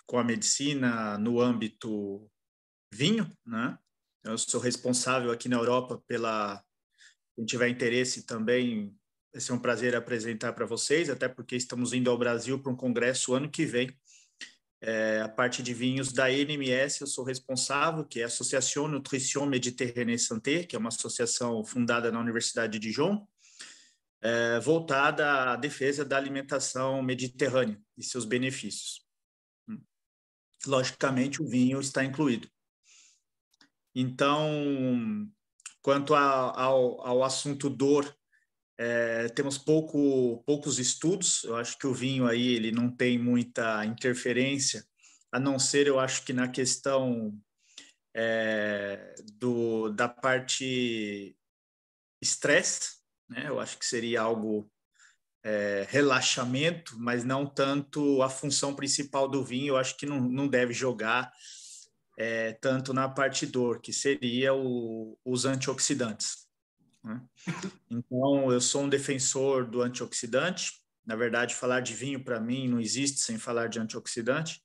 com a medicina no âmbito vinho, né? Eu sou responsável aqui na Europa pela. Quem tiver interesse também Vai ser um prazer apresentar para vocês, até porque estamos indo ao Brasil para um congresso ano que vem. É, a parte de vinhos da NMS, eu sou responsável, que é a Associação Nutrition Mediterrânea Santé, que é uma associação fundada na Universidade de Dijon, é, voltada à defesa da alimentação mediterrânea e seus benefícios. Hum. Logicamente, o vinho está incluído. Então, quanto a, ao, ao assunto dor é, temos pouco, poucos estudos, eu acho que o vinho aí ele não tem muita interferência, a não ser, eu acho que na questão é, do, da parte estresse, né? eu acho que seria algo é, relaxamento, mas não tanto a função principal do vinho, eu acho que não, não deve jogar é, tanto na parte dor, que seria o, os antioxidantes. Né? Então, eu sou um defensor do antioxidante. Na verdade, falar de vinho para mim não existe sem falar de antioxidante.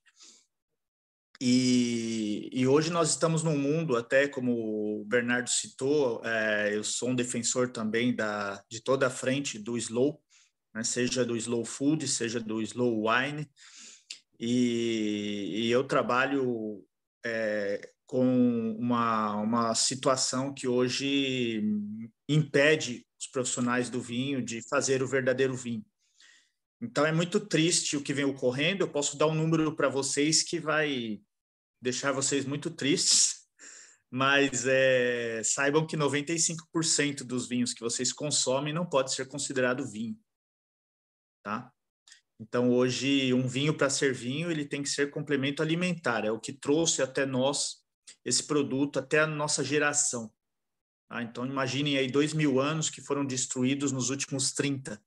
E, e, hoje nós estamos num mundo, até como o Bernardo citou, é, eu sou um defensor também da, de toda a frente do slow, né? seja do slow food, seja do slow wine. E, e eu trabalho é, com uma, uma situação que hoje impede os profissionais do vinho de fazer o verdadeiro vinho. Então é muito triste o que vem ocorrendo. Eu posso dar um número para vocês que vai deixar vocês muito tristes, mas é, saibam que 95% dos vinhos que vocês consomem não pode ser considerado vinho, tá? Então hoje um vinho para ser vinho ele tem que ser complemento alimentar. É o que trouxe até nós esse produto até a nossa geração. Tá? Então, imaginem aí dois mil anos que foram destruídos nos últimos 30.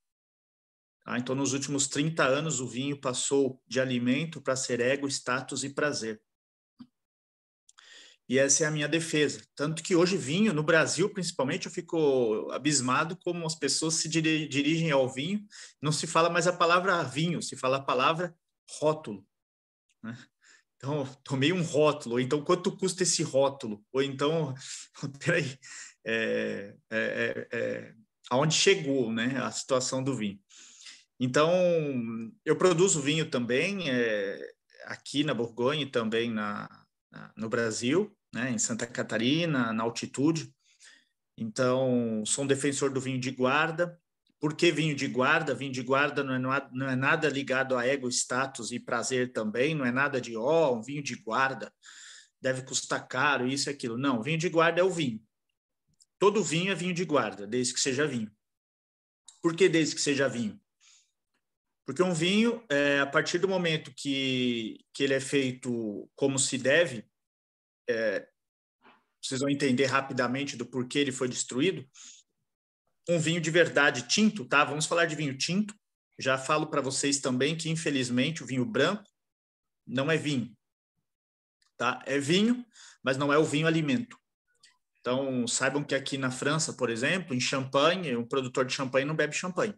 Tá? Então, nos últimos 30 anos, o vinho passou de alimento para ser ego, status e prazer. E essa é a minha defesa. Tanto que hoje vinho, no Brasil principalmente, eu fico abismado como as pessoas se dirigem ao vinho. Não se fala mais a palavra vinho, se fala a palavra rótulo. Né? Então, tomei um rótulo, então quanto custa esse rótulo? Ou então, peraí, é, é, é, é, aonde chegou né, a situação do vinho? Então, eu produzo vinho também é, aqui na Borgonha e também na, na, no Brasil, né, em Santa Catarina, na altitude. Então, sou um defensor do vinho de guarda, por que vinho de guarda? Vinho de guarda não é, não é nada ligado a ego, status e prazer também, não é nada de, ó, oh, um vinho de guarda deve custar caro, isso e aquilo. Não, vinho de guarda é o vinho. Todo vinho é vinho de guarda, desde que seja vinho. Por que desde que seja vinho? Porque um vinho, é, a partir do momento que, que ele é feito como se deve, é, vocês vão entender rapidamente do porquê ele foi destruído um vinho de verdade tinto, tá? Vamos falar de vinho tinto. Já falo para vocês também que, infelizmente, o vinho branco não é vinho, tá? É vinho, mas não é o vinho alimento. Então, saibam que aqui na França, por exemplo, em champanhe, um produtor de champanhe não bebe champanhe.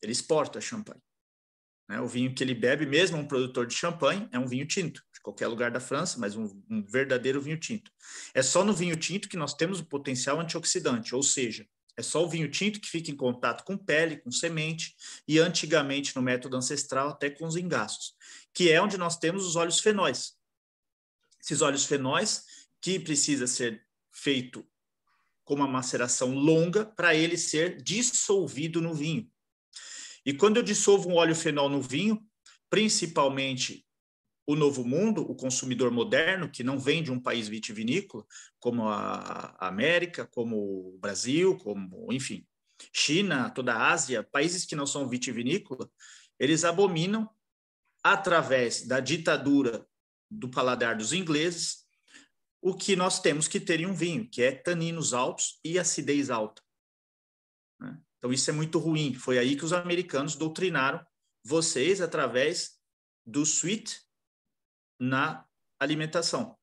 Ele exporta champanhe. Né? O vinho que ele bebe, mesmo um produtor de champanhe, é um vinho tinto, de qualquer lugar da França, mas um, um verdadeiro vinho tinto. É só no vinho tinto que nós temos o potencial antioxidante, ou seja, é só o vinho tinto que fica em contato com pele, com semente, e antigamente no método ancestral até com os engastos, que é onde nós temos os óleos fenóis. Esses óleos fenóis, que precisa ser feito com uma maceração longa para ele ser dissolvido no vinho. E quando eu dissolvo um óleo fenol no vinho, principalmente o novo mundo, o consumidor moderno, que não vem de um país vitivinícola, como a América, como o Brasil, como, enfim, China, toda a Ásia, países que não são vitivinícola, eles abominam, através da ditadura do paladar dos ingleses, o que nós temos que ter em um vinho, que é taninos altos e acidez alta. Né? Então, isso é muito ruim. Foi aí que os americanos doutrinaram vocês através do sweet na alimentação.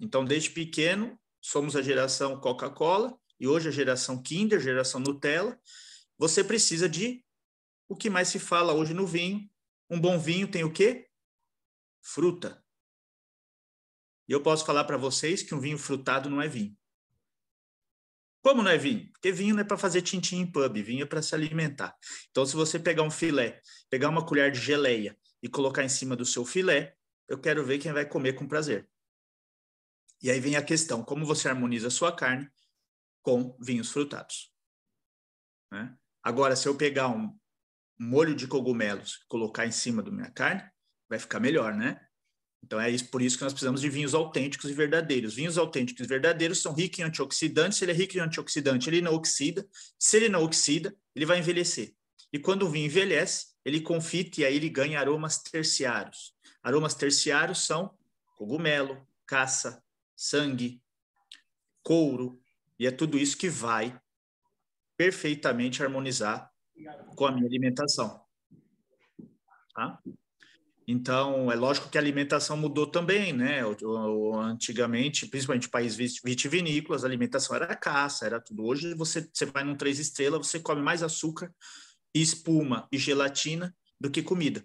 Então, desde pequeno, somos a geração Coca-Cola e hoje a geração Kinder, geração Nutella. Você precisa de o que mais se fala hoje no vinho. Um bom vinho tem o quê? Fruta. E eu posso falar para vocês que um vinho frutado não é vinho. Como não é vinho? Porque vinho não é para fazer tintim em pub, vinho é para se alimentar. Então, se você pegar um filé, pegar uma colher de geleia e colocar em cima do seu filé, eu quero ver quem vai comer com prazer. E aí vem a questão: como você harmoniza sua carne com vinhos frutados? Né? Agora, se eu pegar um molho de cogumelos e colocar em cima da minha carne, vai ficar melhor, né? Então é isso, por isso que nós precisamos de vinhos autênticos e verdadeiros. Vinhos autênticos e verdadeiros são ricos em antioxidantes. Se ele é rico em antioxidante, ele não oxida. Se ele não oxida, ele vai envelhecer. E quando o vinho envelhece, ele confita e aí ele ganha aromas terciários. Aromas terciários são cogumelo, caça, sangue, couro, e é tudo isso que vai perfeitamente harmonizar com a minha alimentação. Tá? Então, é lógico que a alimentação mudou também, né? Antigamente, principalmente países vitivinícolas, a alimentação era caça, era tudo. Hoje você, você vai num três estrelas, você come mais açúcar, espuma e gelatina do que comida.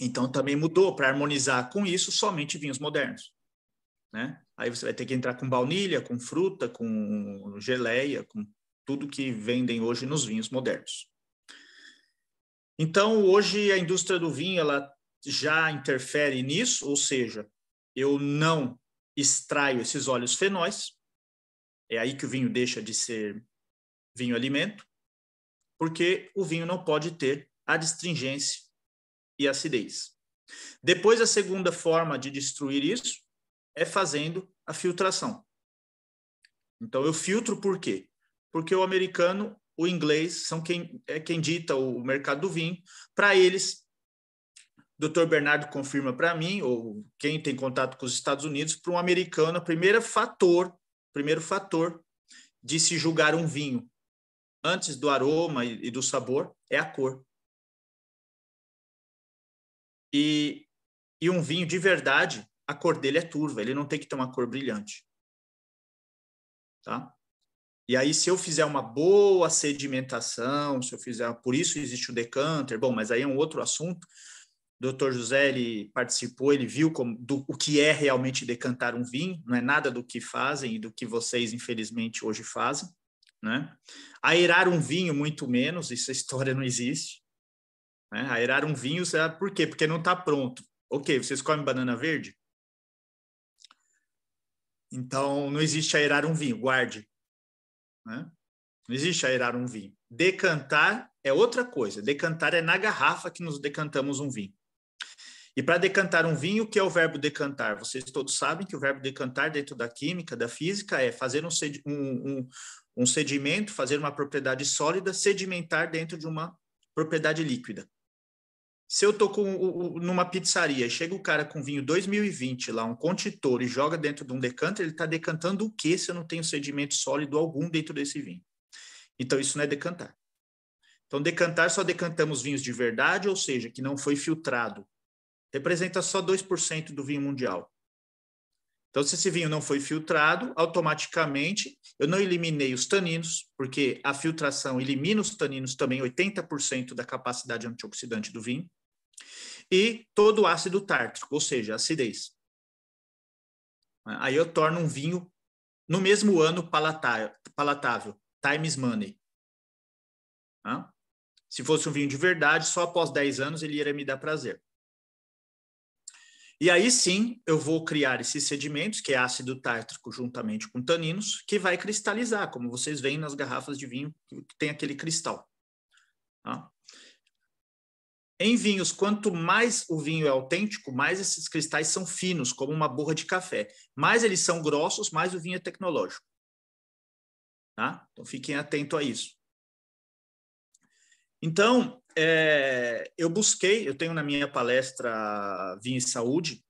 Então também mudou para harmonizar com isso somente vinhos modernos, né? Aí você vai ter que entrar com baunilha, com fruta, com geleia, com tudo que vendem hoje nos vinhos modernos. Então hoje a indústria do vinho ela já interfere nisso, ou seja, eu não extraio esses óleos fenóis, é aí que o vinho deixa de ser vinho alimento, porque o vinho não pode ter a distingência e acidez. Depois, a segunda forma de destruir isso é fazendo a filtração. Então, eu filtro por quê? Porque o americano, o inglês, são quem, é quem dita o mercado do vinho. Para eles, Dr. Bernardo confirma para mim, ou quem tem contato com os Estados Unidos, para um americano, o primeiro fator, primeiro fator de se julgar um vinho, antes do aroma e do sabor, é a cor. E, e um vinho de verdade, a cor dele é turva, ele não tem que ter uma cor brilhante. Tá? E aí, se eu fizer uma boa sedimentação, se eu fizer, por isso existe o decanter, bom, mas aí é um outro assunto. O doutor José ele participou, ele viu como, do, o que é realmente decantar um vinho, não é nada do que fazem e do que vocês, infelizmente, hoje fazem. Né? airar um vinho, muito menos, isso a história não existe. Né? Aerar um vinho, sabe ah, por quê? Porque não está pronto. Ok, vocês comem banana verde? Então, não existe aerar um vinho, guarde. Né? Não existe aerar um vinho. Decantar é outra coisa. Decantar é na garrafa que nos decantamos um vinho. E para decantar um vinho, o que é o verbo decantar? Vocês todos sabem que o verbo decantar, dentro da química, da física, é fazer um, um, um sedimento, fazer uma propriedade sólida, sedimentar dentro de uma propriedade líquida. Se eu tô com numa pizzaria, chega o cara com vinho 2020 lá, um contitor e joga dentro de um decanter, ele está decantando o quê se eu não tenho sedimento sólido algum dentro desse vinho? Então isso não é decantar. Então decantar só decantamos vinhos de verdade, ou seja, que não foi filtrado. Representa só 2% do vinho mundial. Então, se esse vinho não foi filtrado, automaticamente eu não eliminei os taninos, porque a filtração elimina os taninos também, 80% da capacidade antioxidante do vinho e todo o ácido tártrico, ou seja, acidez. Aí eu torno um vinho no mesmo ano palatável, times money. Se fosse um vinho de verdade, só após 10 anos ele iria me dar prazer. E aí sim, eu vou criar esses sedimentos, que é ácido tártrico juntamente com taninos, que vai cristalizar, como vocês veem nas garrafas de vinho, que tem aquele cristal. Tá? Em vinhos, quanto mais o vinho é autêntico, mais esses cristais são finos, como uma borra de café. Mais eles são grossos, mais o vinho é tecnológico. Tá? Então fiquem atento a isso. Então, é, eu busquei, eu tenho na minha palestra Vinho e Saúde,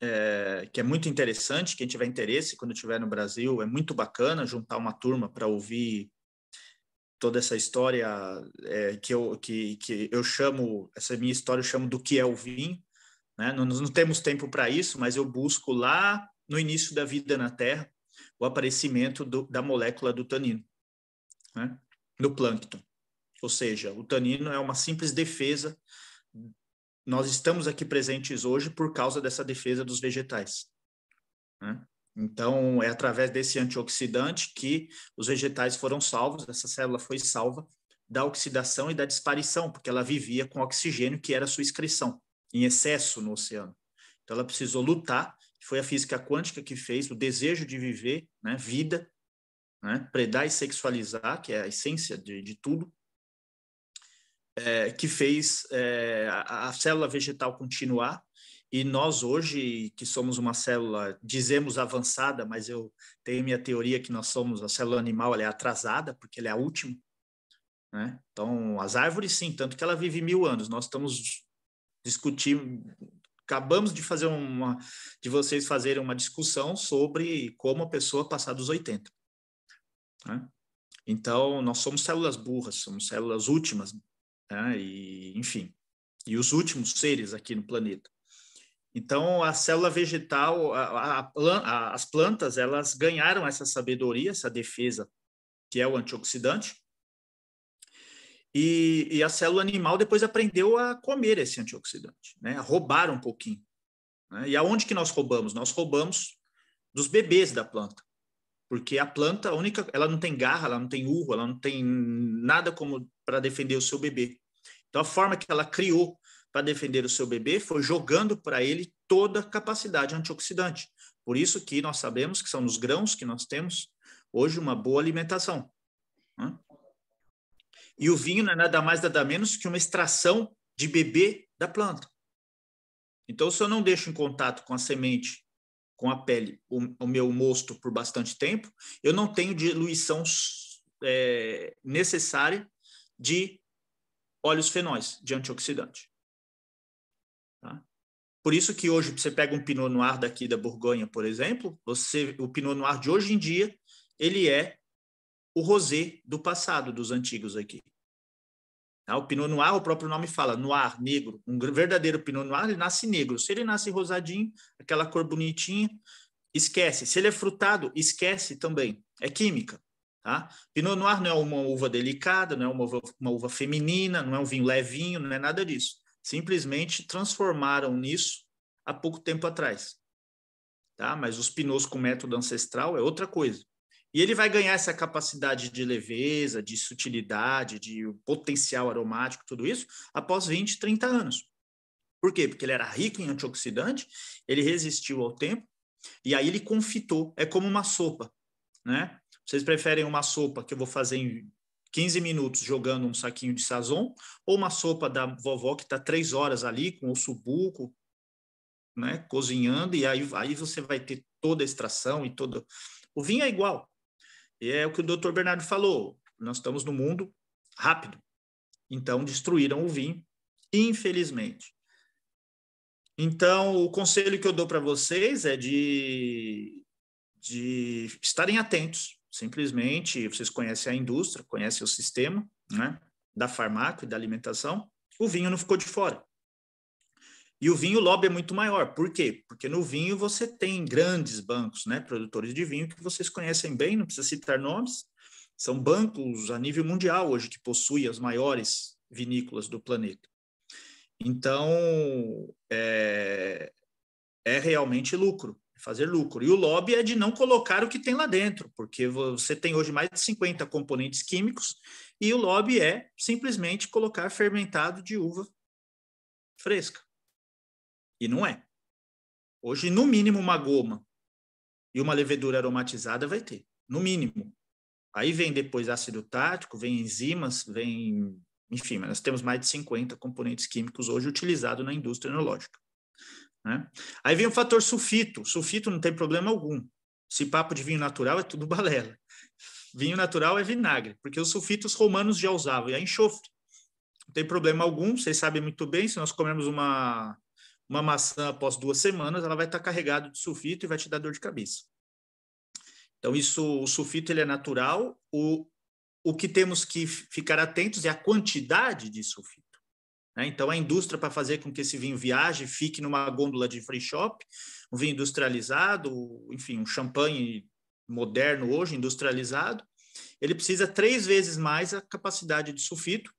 é, que é muito interessante, quem tiver interesse, quando estiver no Brasil, é muito bacana juntar uma turma para ouvir toda essa história é, que, eu, que, que eu chamo, essa minha história eu chamo do que é o vinho. Né? Não, não temos tempo para isso, mas eu busco lá no início da vida na Terra o aparecimento do, da molécula do tanino né? no plâncton. Ou seja, o tanino é uma simples defesa. Nós estamos aqui presentes hoje por causa dessa defesa dos vegetais. Né? Então, é através desse antioxidante que os vegetais foram salvos, essa célula foi salva da oxidação e da disparição, porque ela vivia com oxigênio, que era sua excreção, em excesso no oceano. Então, ela precisou lutar, foi a física quântica que fez o desejo de viver, né, vida, né, predar e sexualizar, que é a essência de, de tudo, é, que fez é, a, a célula vegetal continuar e nós hoje, que somos uma célula, dizemos avançada, mas eu tenho minha teoria que nós somos, a célula animal ela é atrasada, porque ela é a última. Né? Então, as árvores sim, tanto que ela vive mil anos. Nós estamos discutindo, acabamos de fazer uma, de vocês fazerem uma discussão sobre como a pessoa passar dos 80. Né? Então, nós somos células burras, somos células últimas, né? e enfim, e os últimos seres aqui no planeta. Então, a célula vegetal, a, a, as plantas, elas ganharam essa sabedoria, essa defesa, que é o antioxidante. E, e a célula animal depois aprendeu a comer esse antioxidante, né? a roubar um pouquinho. Né? E aonde que nós roubamos? Nós roubamos dos bebês da planta. Porque a planta, a única, ela não tem garra, ela não tem urro, ela não tem nada como para defender o seu bebê. Então, a forma que ela criou para defender o seu bebê foi jogando para ele toda a capacidade antioxidante. Por isso que nós sabemos que são nos grãos que nós temos hoje uma boa alimentação. Né? E o vinho não é nada mais, nada menos que uma extração de bebê da planta. Então, se eu não deixo em contato com a semente, com a pele, o, o meu mosto por bastante tempo, eu não tenho diluição é, necessária de óleos fenóis, de antioxidante. Por isso que hoje você pega um Pinot Noir daqui da Borgonha, por exemplo, você o Pinot Noir de hoje em dia, ele é o rosé do passado dos antigos aqui. Tá? O Pinot Noir, o próprio nome fala, noir, negro. Um verdadeiro Pinot Noir, ele nasce negro. Se ele nasce rosadinho, aquela cor bonitinha, esquece. Se ele é frutado, esquece também. É química. Tá? Pinot Noir não é uma uva delicada, não é uma uva, uma uva feminina, não é um vinho levinho, não é nada disso simplesmente transformaram nisso há pouco tempo atrás. Tá? Mas os pinôs com método ancestral é outra coisa. E ele vai ganhar essa capacidade de leveza, de sutilidade, de potencial aromático, tudo isso, após 20, 30 anos. Por quê? Porque ele era rico em antioxidante, ele resistiu ao tempo, e aí ele confitou. É como uma sopa, né? Vocês preferem uma sopa que eu vou fazer em 15 minutos jogando um saquinho de sazon ou uma sopa da vovó que está três horas ali com o subuco, né, cozinhando, e aí, aí você vai ter toda a extração e todo. O vinho é igual. E é o que o doutor Bernardo falou: nós estamos no mundo rápido. Então, destruíram o vinho, infelizmente. Então, o conselho que eu dou para vocês é de, de estarem atentos Simplesmente, vocês conhecem a indústria, conhecem o sistema, né? Da farmácia e da alimentação. O vinho não ficou de fora. E o vinho, o lobby é muito maior. Por quê? Porque no vinho você tem grandes bancos, né? Produtores de vinho que vocês conhecem bem, não precisa citar nomes. São bancos a nível mundial hoje que possuem as maiores vinícolas do planeta. Então, é, é realmente lucro fazer lucro. E o lobby é de não colocar o que tem lá dentro, porque você tem hoje mais de 50 componentes químicos e o lobby é simplesmente colocar fermentado de uva fresca. E não é. Hoje, no mínimo, uma goma e uma levedura aromatizada vai ter, no mínimo. Aí vem depois ácido tático, vem enzimas, vem. Enfim, nós temos mais de 50 componentes químicos hoje utilizados na indústria enológica. Né? Aí vem o fator sulfito. Sulfito não tem problema algum. Se papo de vinho natural é tudo balela. Vinho natural é vinagre, porque os sulfitos romanos já usavam, e a é enxofre. Não tem problema algum, vocês sabem muito bem, se nós comermos uma, uma maçã após duas semanas, ela vai estar carregada de sulfito e vai te dar dor de cabeça. Então, isso, o sulfito ele é natural. O, o que temos que ficar atentos é a quantidade de sulfito. Né? Então, a indústria, para fazer com que esse vinho viaje, fique numa gôndola de free shop, um vinho industrializado, enfim, um champanhe moderno hoje, industrializado, ele precisa três vezes mais a capacidade de sulfito.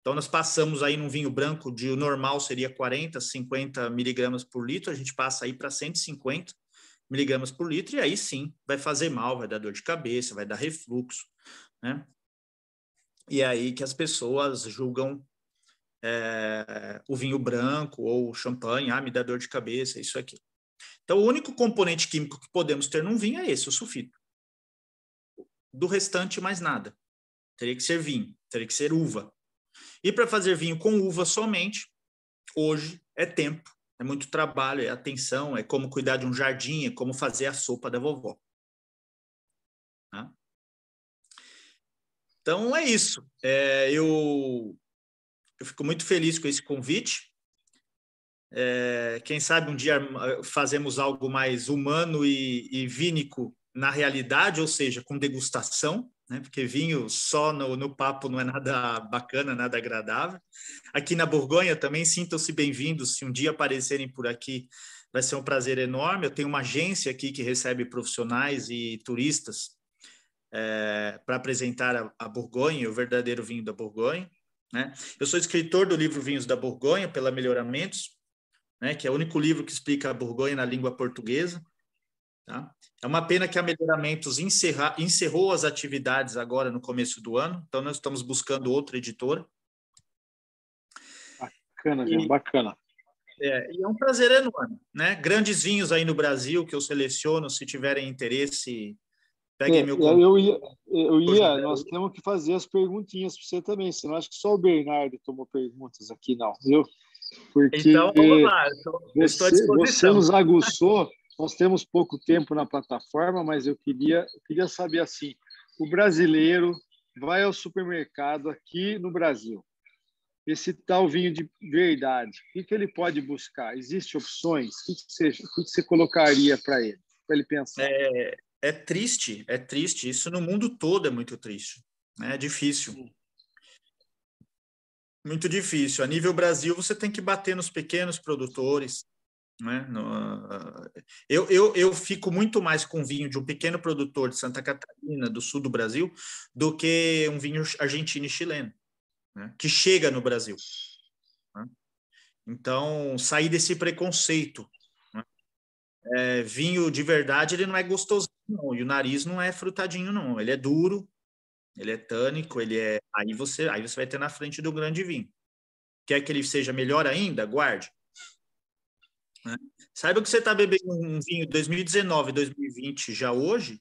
Então, nós passamos aí num vinho branco de o normal seria 40, 50 miligramas por litro, a gente passa aí para 150 miligramas por litro, e aí sim vai fazer mal, vai dar dor de cabeça, vai dar refluxo, né? E é aí que as pessoas julgam é, o vinho branco ou champanhe, ah, me dá dor de cabeça, isso aqui. Então, o único componente químico que podemos ter num vinho é esse, o sulfito. Do restante, mais nada. Teria que ser vinho, teria que ser uva. E para fazer vinho com uva somente, hoje é tempo, é muito trabalho, é atenção, é como cuidar de um jardim, é como fazer a sopa da vovó. Tá? Então é isso. É, eu eu fico muito feliz com esse convite. É, quem sabe um dia ah, fazemos algo mais humano e, e vínico na realidade, ou seja, com degustação, né? porque vinho só no, no papo não é nada bacana, nada agradável. Aqui na Borgonha também sintam-se bem-vindos, se um dia aparecerem por aqui, vai ser um prazer enorme. Eu tenho uma agência aqui que recebe profissionais e turistas é, para apresentar a, a Borgonha, o verdadeiro vinho da Borgonha. Né? Eu sou escritor do livro Vinhos da Borgonha, pela Melhoramentos, né, que é o único livro que explica a Borgonha na língua portuguesa. Tá? É uma pena que a Melhoramentos encerra, encerrou as atividades agora no começo do ano, então nós estamos buscando outra editora. Bacana, e, bacana. É, e é um prazer enorme, né? Grandes vinhos aí no Brasil que eu seleciono, se tiverem interesse é, meu eu ia, eu ia nós temos que fazer as perguntinhas para você também, senão acho que só o Bernardo tomou perguntas aqui, não, viu? Porque então, vamos lá, então, eu estou à disposição. Você nos aguçou, nós temos pouco tempo na plataforma, mas eu queria, queria saber assim, o brasileiro vai ao supermercado aqui no Brasil, esse tal vinho de verdade, o que, que ele pode buscar? Existem opções? O que, que, você, o que, que você colocaria para ele, para ele pensar? É, é triste, é triste. Isso no mundo todo é muito triste. Né? É difícil. Muito difícil. A nível Brasil, você tem que bater nos pequenos produtores. Né? No, ah, ah, eu, eu, eu fico muito mais com vinho de um pequeno produtor de Santa Catarina, do sul do Brasil, do que um vinho argentino e chileno, né? que chega no Brasil. Né? Então, sair desse preconceito. Né? É, vinho de verdade, ele não é gostoso não, e o nariz não é frutadinho, não. Ele é duro, ele é tânico, ele é. Aí você, aí você vai ter na frente do grande vinho. Quer que ele seja melhor ainda? Guarde. Né? Saiba que você está bebendo um vinho 2019, 2020 já hoje,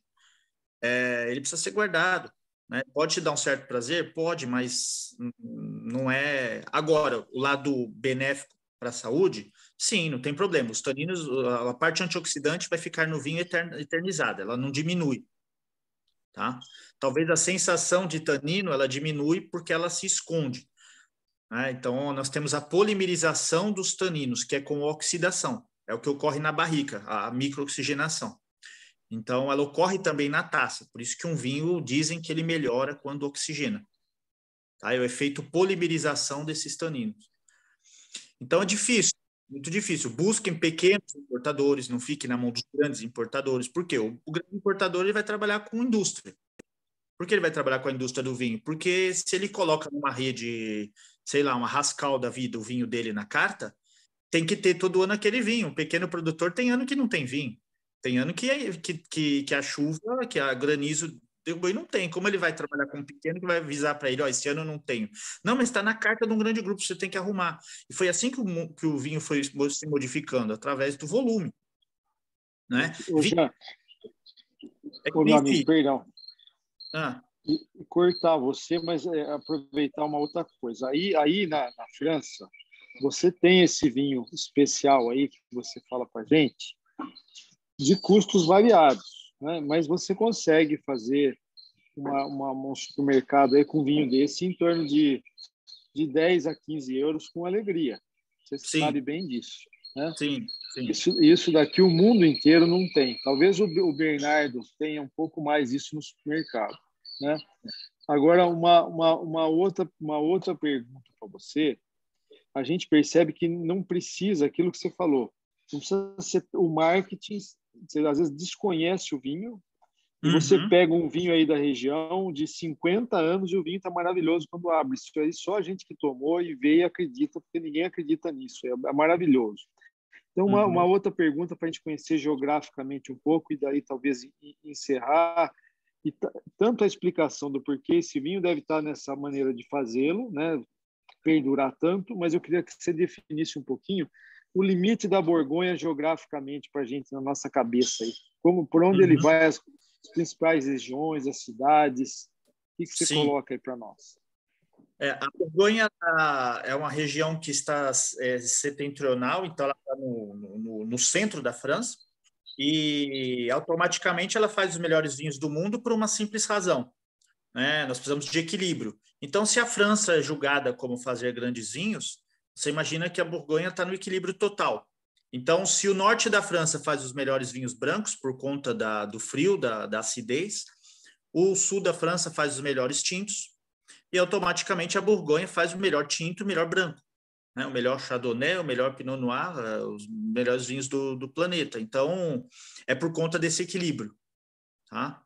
é, ele precisa ser guardado. Né? Pode te dar um certo prazer? Pode, mas não é. Agora, o lado benéfico para a saúde, Sim, não tem problema. Os taninos, a parte antioxidante vai ficar no vinho eternizada, ela não diminui. Tá? Talvez a sensação de tanino ela diminui porque ela se esconde. Né? Então, nós temos a polimerização dos taninos, que é com oxidação. É o que ocorre na barrica, a microoxigenação. Então, ela ocorre também na taça. Por isso que um vinho, dizem que ele melhora quando oxigena. Tá? É o efeito polimerização desses taninos. Então, é difícil. Muito difícil. Busquem pequenos importadores, não fique na mão dos grandes importadores. Por quê? O, o grande importador ele vai trabalhar com indústria. Por que ele vai trabalhar com a indústria do vinho? Porque se ele coloca numa rede, sei lá, uma rascal da vida o vinho dele na carta, tem que ter todo ano aquele vinho. o pequeno produtor tem ano que não tem vinho. Tem ano que, é, que, que a chuva, que a granizo e não tem. Como ele vai trabalhar com um pequeno que vai avisar para ele, ó, esse ano eu não tenho. Não, mas está na carta de um grande grupo, você tem que arrumar. E foi assim que o, que o vinho foi se modificando, através do volume. Né? Eu já... é Ô, amigo, perdão. Ah. E, cortar você, mas é, aproveitar uma outra coisa. Aí, aí na, na França, você tem esse vinho especial aí que você fala para gente, de custos variados né? mas você consegue fazer uma, uma, um supermercado aí com vinho desse em torno de, de 10 a 15 euros com alegria. Você sim. sabe bem disso. Né? Sim, sim. Isso, isso daqui o mundo inteiro não tem. Talvez o, o Bernardo tenha um pouco mais isso no supermercado. Né? Agora, uma, uma, uma, outra, uma outra pergunta para você. A gente percebe que não precisa aquilo que você falou. Não precisa ser, o marketing você às vezes desconhece o vinho, e você uhum. pega um vinho aí da região de 50 anos e o vinho está maravilhoso quando abre. Isso aí só a gente que tomou e veio acredita, porque ninguém acredita nisso. É, é maravilhoso. Então, uma, uhum. uma outra pergunta para a gente conhecer geograficamente um pouco e daí talvez encerrar. E tanto a explicação do porquê esse vinho deve estar tá nessa maneira de fazê-lo, né? perdurar tanto, mas eu queria que você definisse um pouquinho o limite da Borgonha geograficamente para a gente na nossa cabeça aí? Como por onde uhum. ele vai as, as, principais regiões, as cidades? O que, que você Sim. coloca aí para nós? É, a Borgonha é uma região que está é, setentrional, então ela está no, no, no centro da França e automaticamente ela faz os melhores vinhos do mundo por uma simples razão. Né? Nós precisamos de equilíbrio. Então, se a França é julgada como fazer grandes vinhos, você imagina que a Borgonha está no equilíbrio total. Então, se o norte da França faz os melhores vinhos brancos por conta da, do frio, da, da acidez, o sul da França faz os melhores tintos e automaticamente a Borgonha faz o melhor tinto, o melhor branco, né? o melhor Chardonnay, o melhor Pinot Noir, eh, os melhores vinhos do, do planeta. Então, é por conta desse equilíbrio. Tá?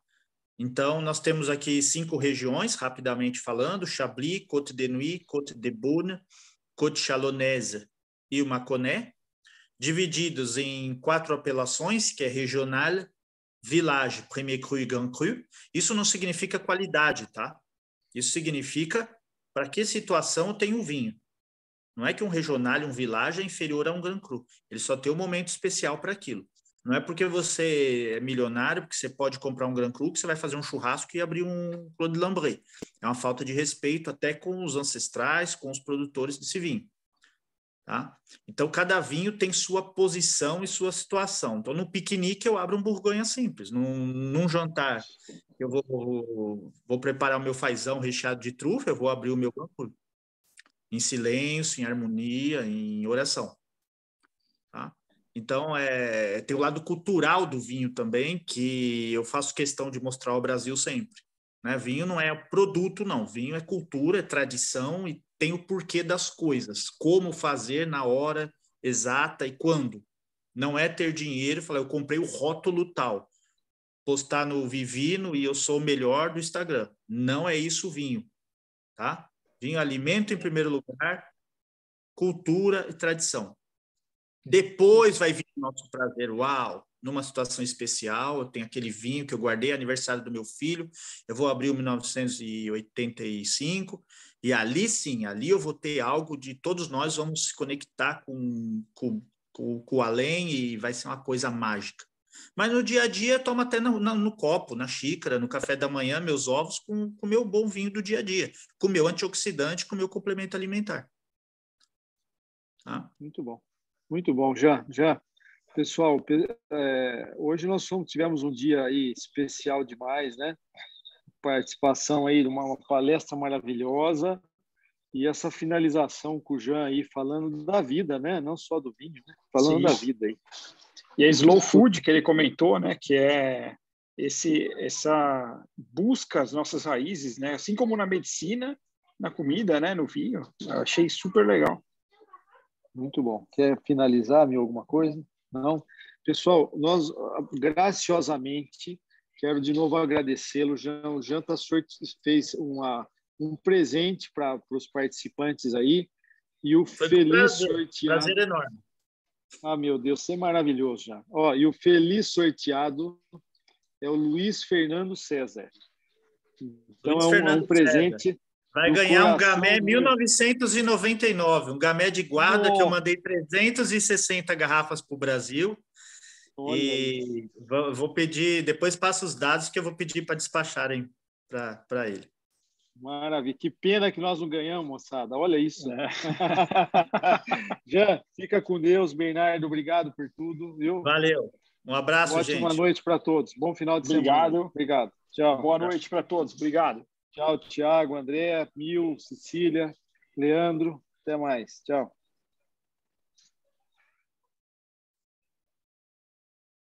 Então, nós temos aqui cinco regiões, rapidamente falando: Chablis, Côte de Nuit, Côte de Beaune, Cochalonesa e o Maconé, divididos em quatro apelações, que é regional, village, premier cru e grand cru. Isso não significa qualidade, tá? Isso significa para que situação eu tenho um vinho. Não é que um regional, um village é inferior a um grand cru. Ele só tem um momento especial para aquilo. Não é porque você é milionário, porque você pode comprar um Gran Cru, que você vai fazer um churrasco e abrir um Claude Lambré. É uma falta de respeito até com os ancestrais, com os produtores desse vinho. Tá? Então, cada vinho tem sua posição e sua situação. Então, no piquenique, eu abro um Burgonha simples. Num, num jantar, eu vou, vou preparar o meu fazão recheado de trufa, eu vou abrir o meu Grand Cru. Em silêncio, em harmonia, em oração. Então, é, tem o lado cultural do vinho também, que eu faço questão de mostrar ao Brasil sempre. Né? Vinho não é produto, não. Vinho é cultura, é tradição e tem o porquê das coisas. Como fazer na hora exata e quando. Não é ter dinheiro e falar, eu comprei o rótulo tal. Postar no Vivino e eu sou o melhor do Instagram. Não é isso vinho, tá? Vinho é alimento em primeiro lugar, cultura e tradição. Depois vai vir o nosso prazer, uau, numa situação especial, eu tenho aquele vinho que eu guardei, aniversário do meu filho, eu vou abrir o 1985, e ali sim, ali eu vou ter algo de todos nós vamos se conectar com, com, com, com o além e vai ser uma coisa mágica. Mas no dia a dia, toma até no, no, no, copo, na xícara, no café da manhã, meus ovos com o meu bom vinho do dia a dia, com o meu antioxidante, com o meu complemento alimentar. Tá? Muito bom. Muito bom, já, já. Pessoal, é, hoje nós somos, tivemos um dia aí especial demais, né? Participação aí de uma, uma palestra maravilhosa e essa finalização com o Jean aí falando da vida, né? Não só do vinho, né? falando Sim. da vida aí. E a slow food que ele comentou, né? Que é esse essa busca as nossas raízes, né? Assim como na medicina, na comida, né? No vinho. Eu achei super legal. Muito bom. Quer finalizar me alguma coisa? Não? Pessoal, nós graciosamente quero de novo agradecê-lo. O Jean Tassor fez uma, um presente para os participantes aí e o Foi feliz um prazer, sorteado. Prazer enorme. Ah, meu Deus, você é maravilhoso já. Ó, e o feliz sorteado é o Luiz Fernando César. Então Luiz é um, é um presente. César. Vai ganhar um Gamé 1999, um Gamé de guarda oh. que eu mandei 360 garrafas para o Brasil. Olha. E vou pedir, depois passa os dados que eu vou pedir para despacharem para ele. Maravilha, que pena que nós não ganhamos, moçada. Olha isso. É. Jean, fica com Deus, Bernardo, obrigado por tudo. Viu? Valeu. Um abraço, Ótima gente. Ótima noite para todos. Bom final de obrigado. semana. Obrigado. Obrigado. Tchau. Boa noite para todos. Obrigado. Tchau, Tiago, André, Mil, Cecília, Leandro. Até mais. Tchau.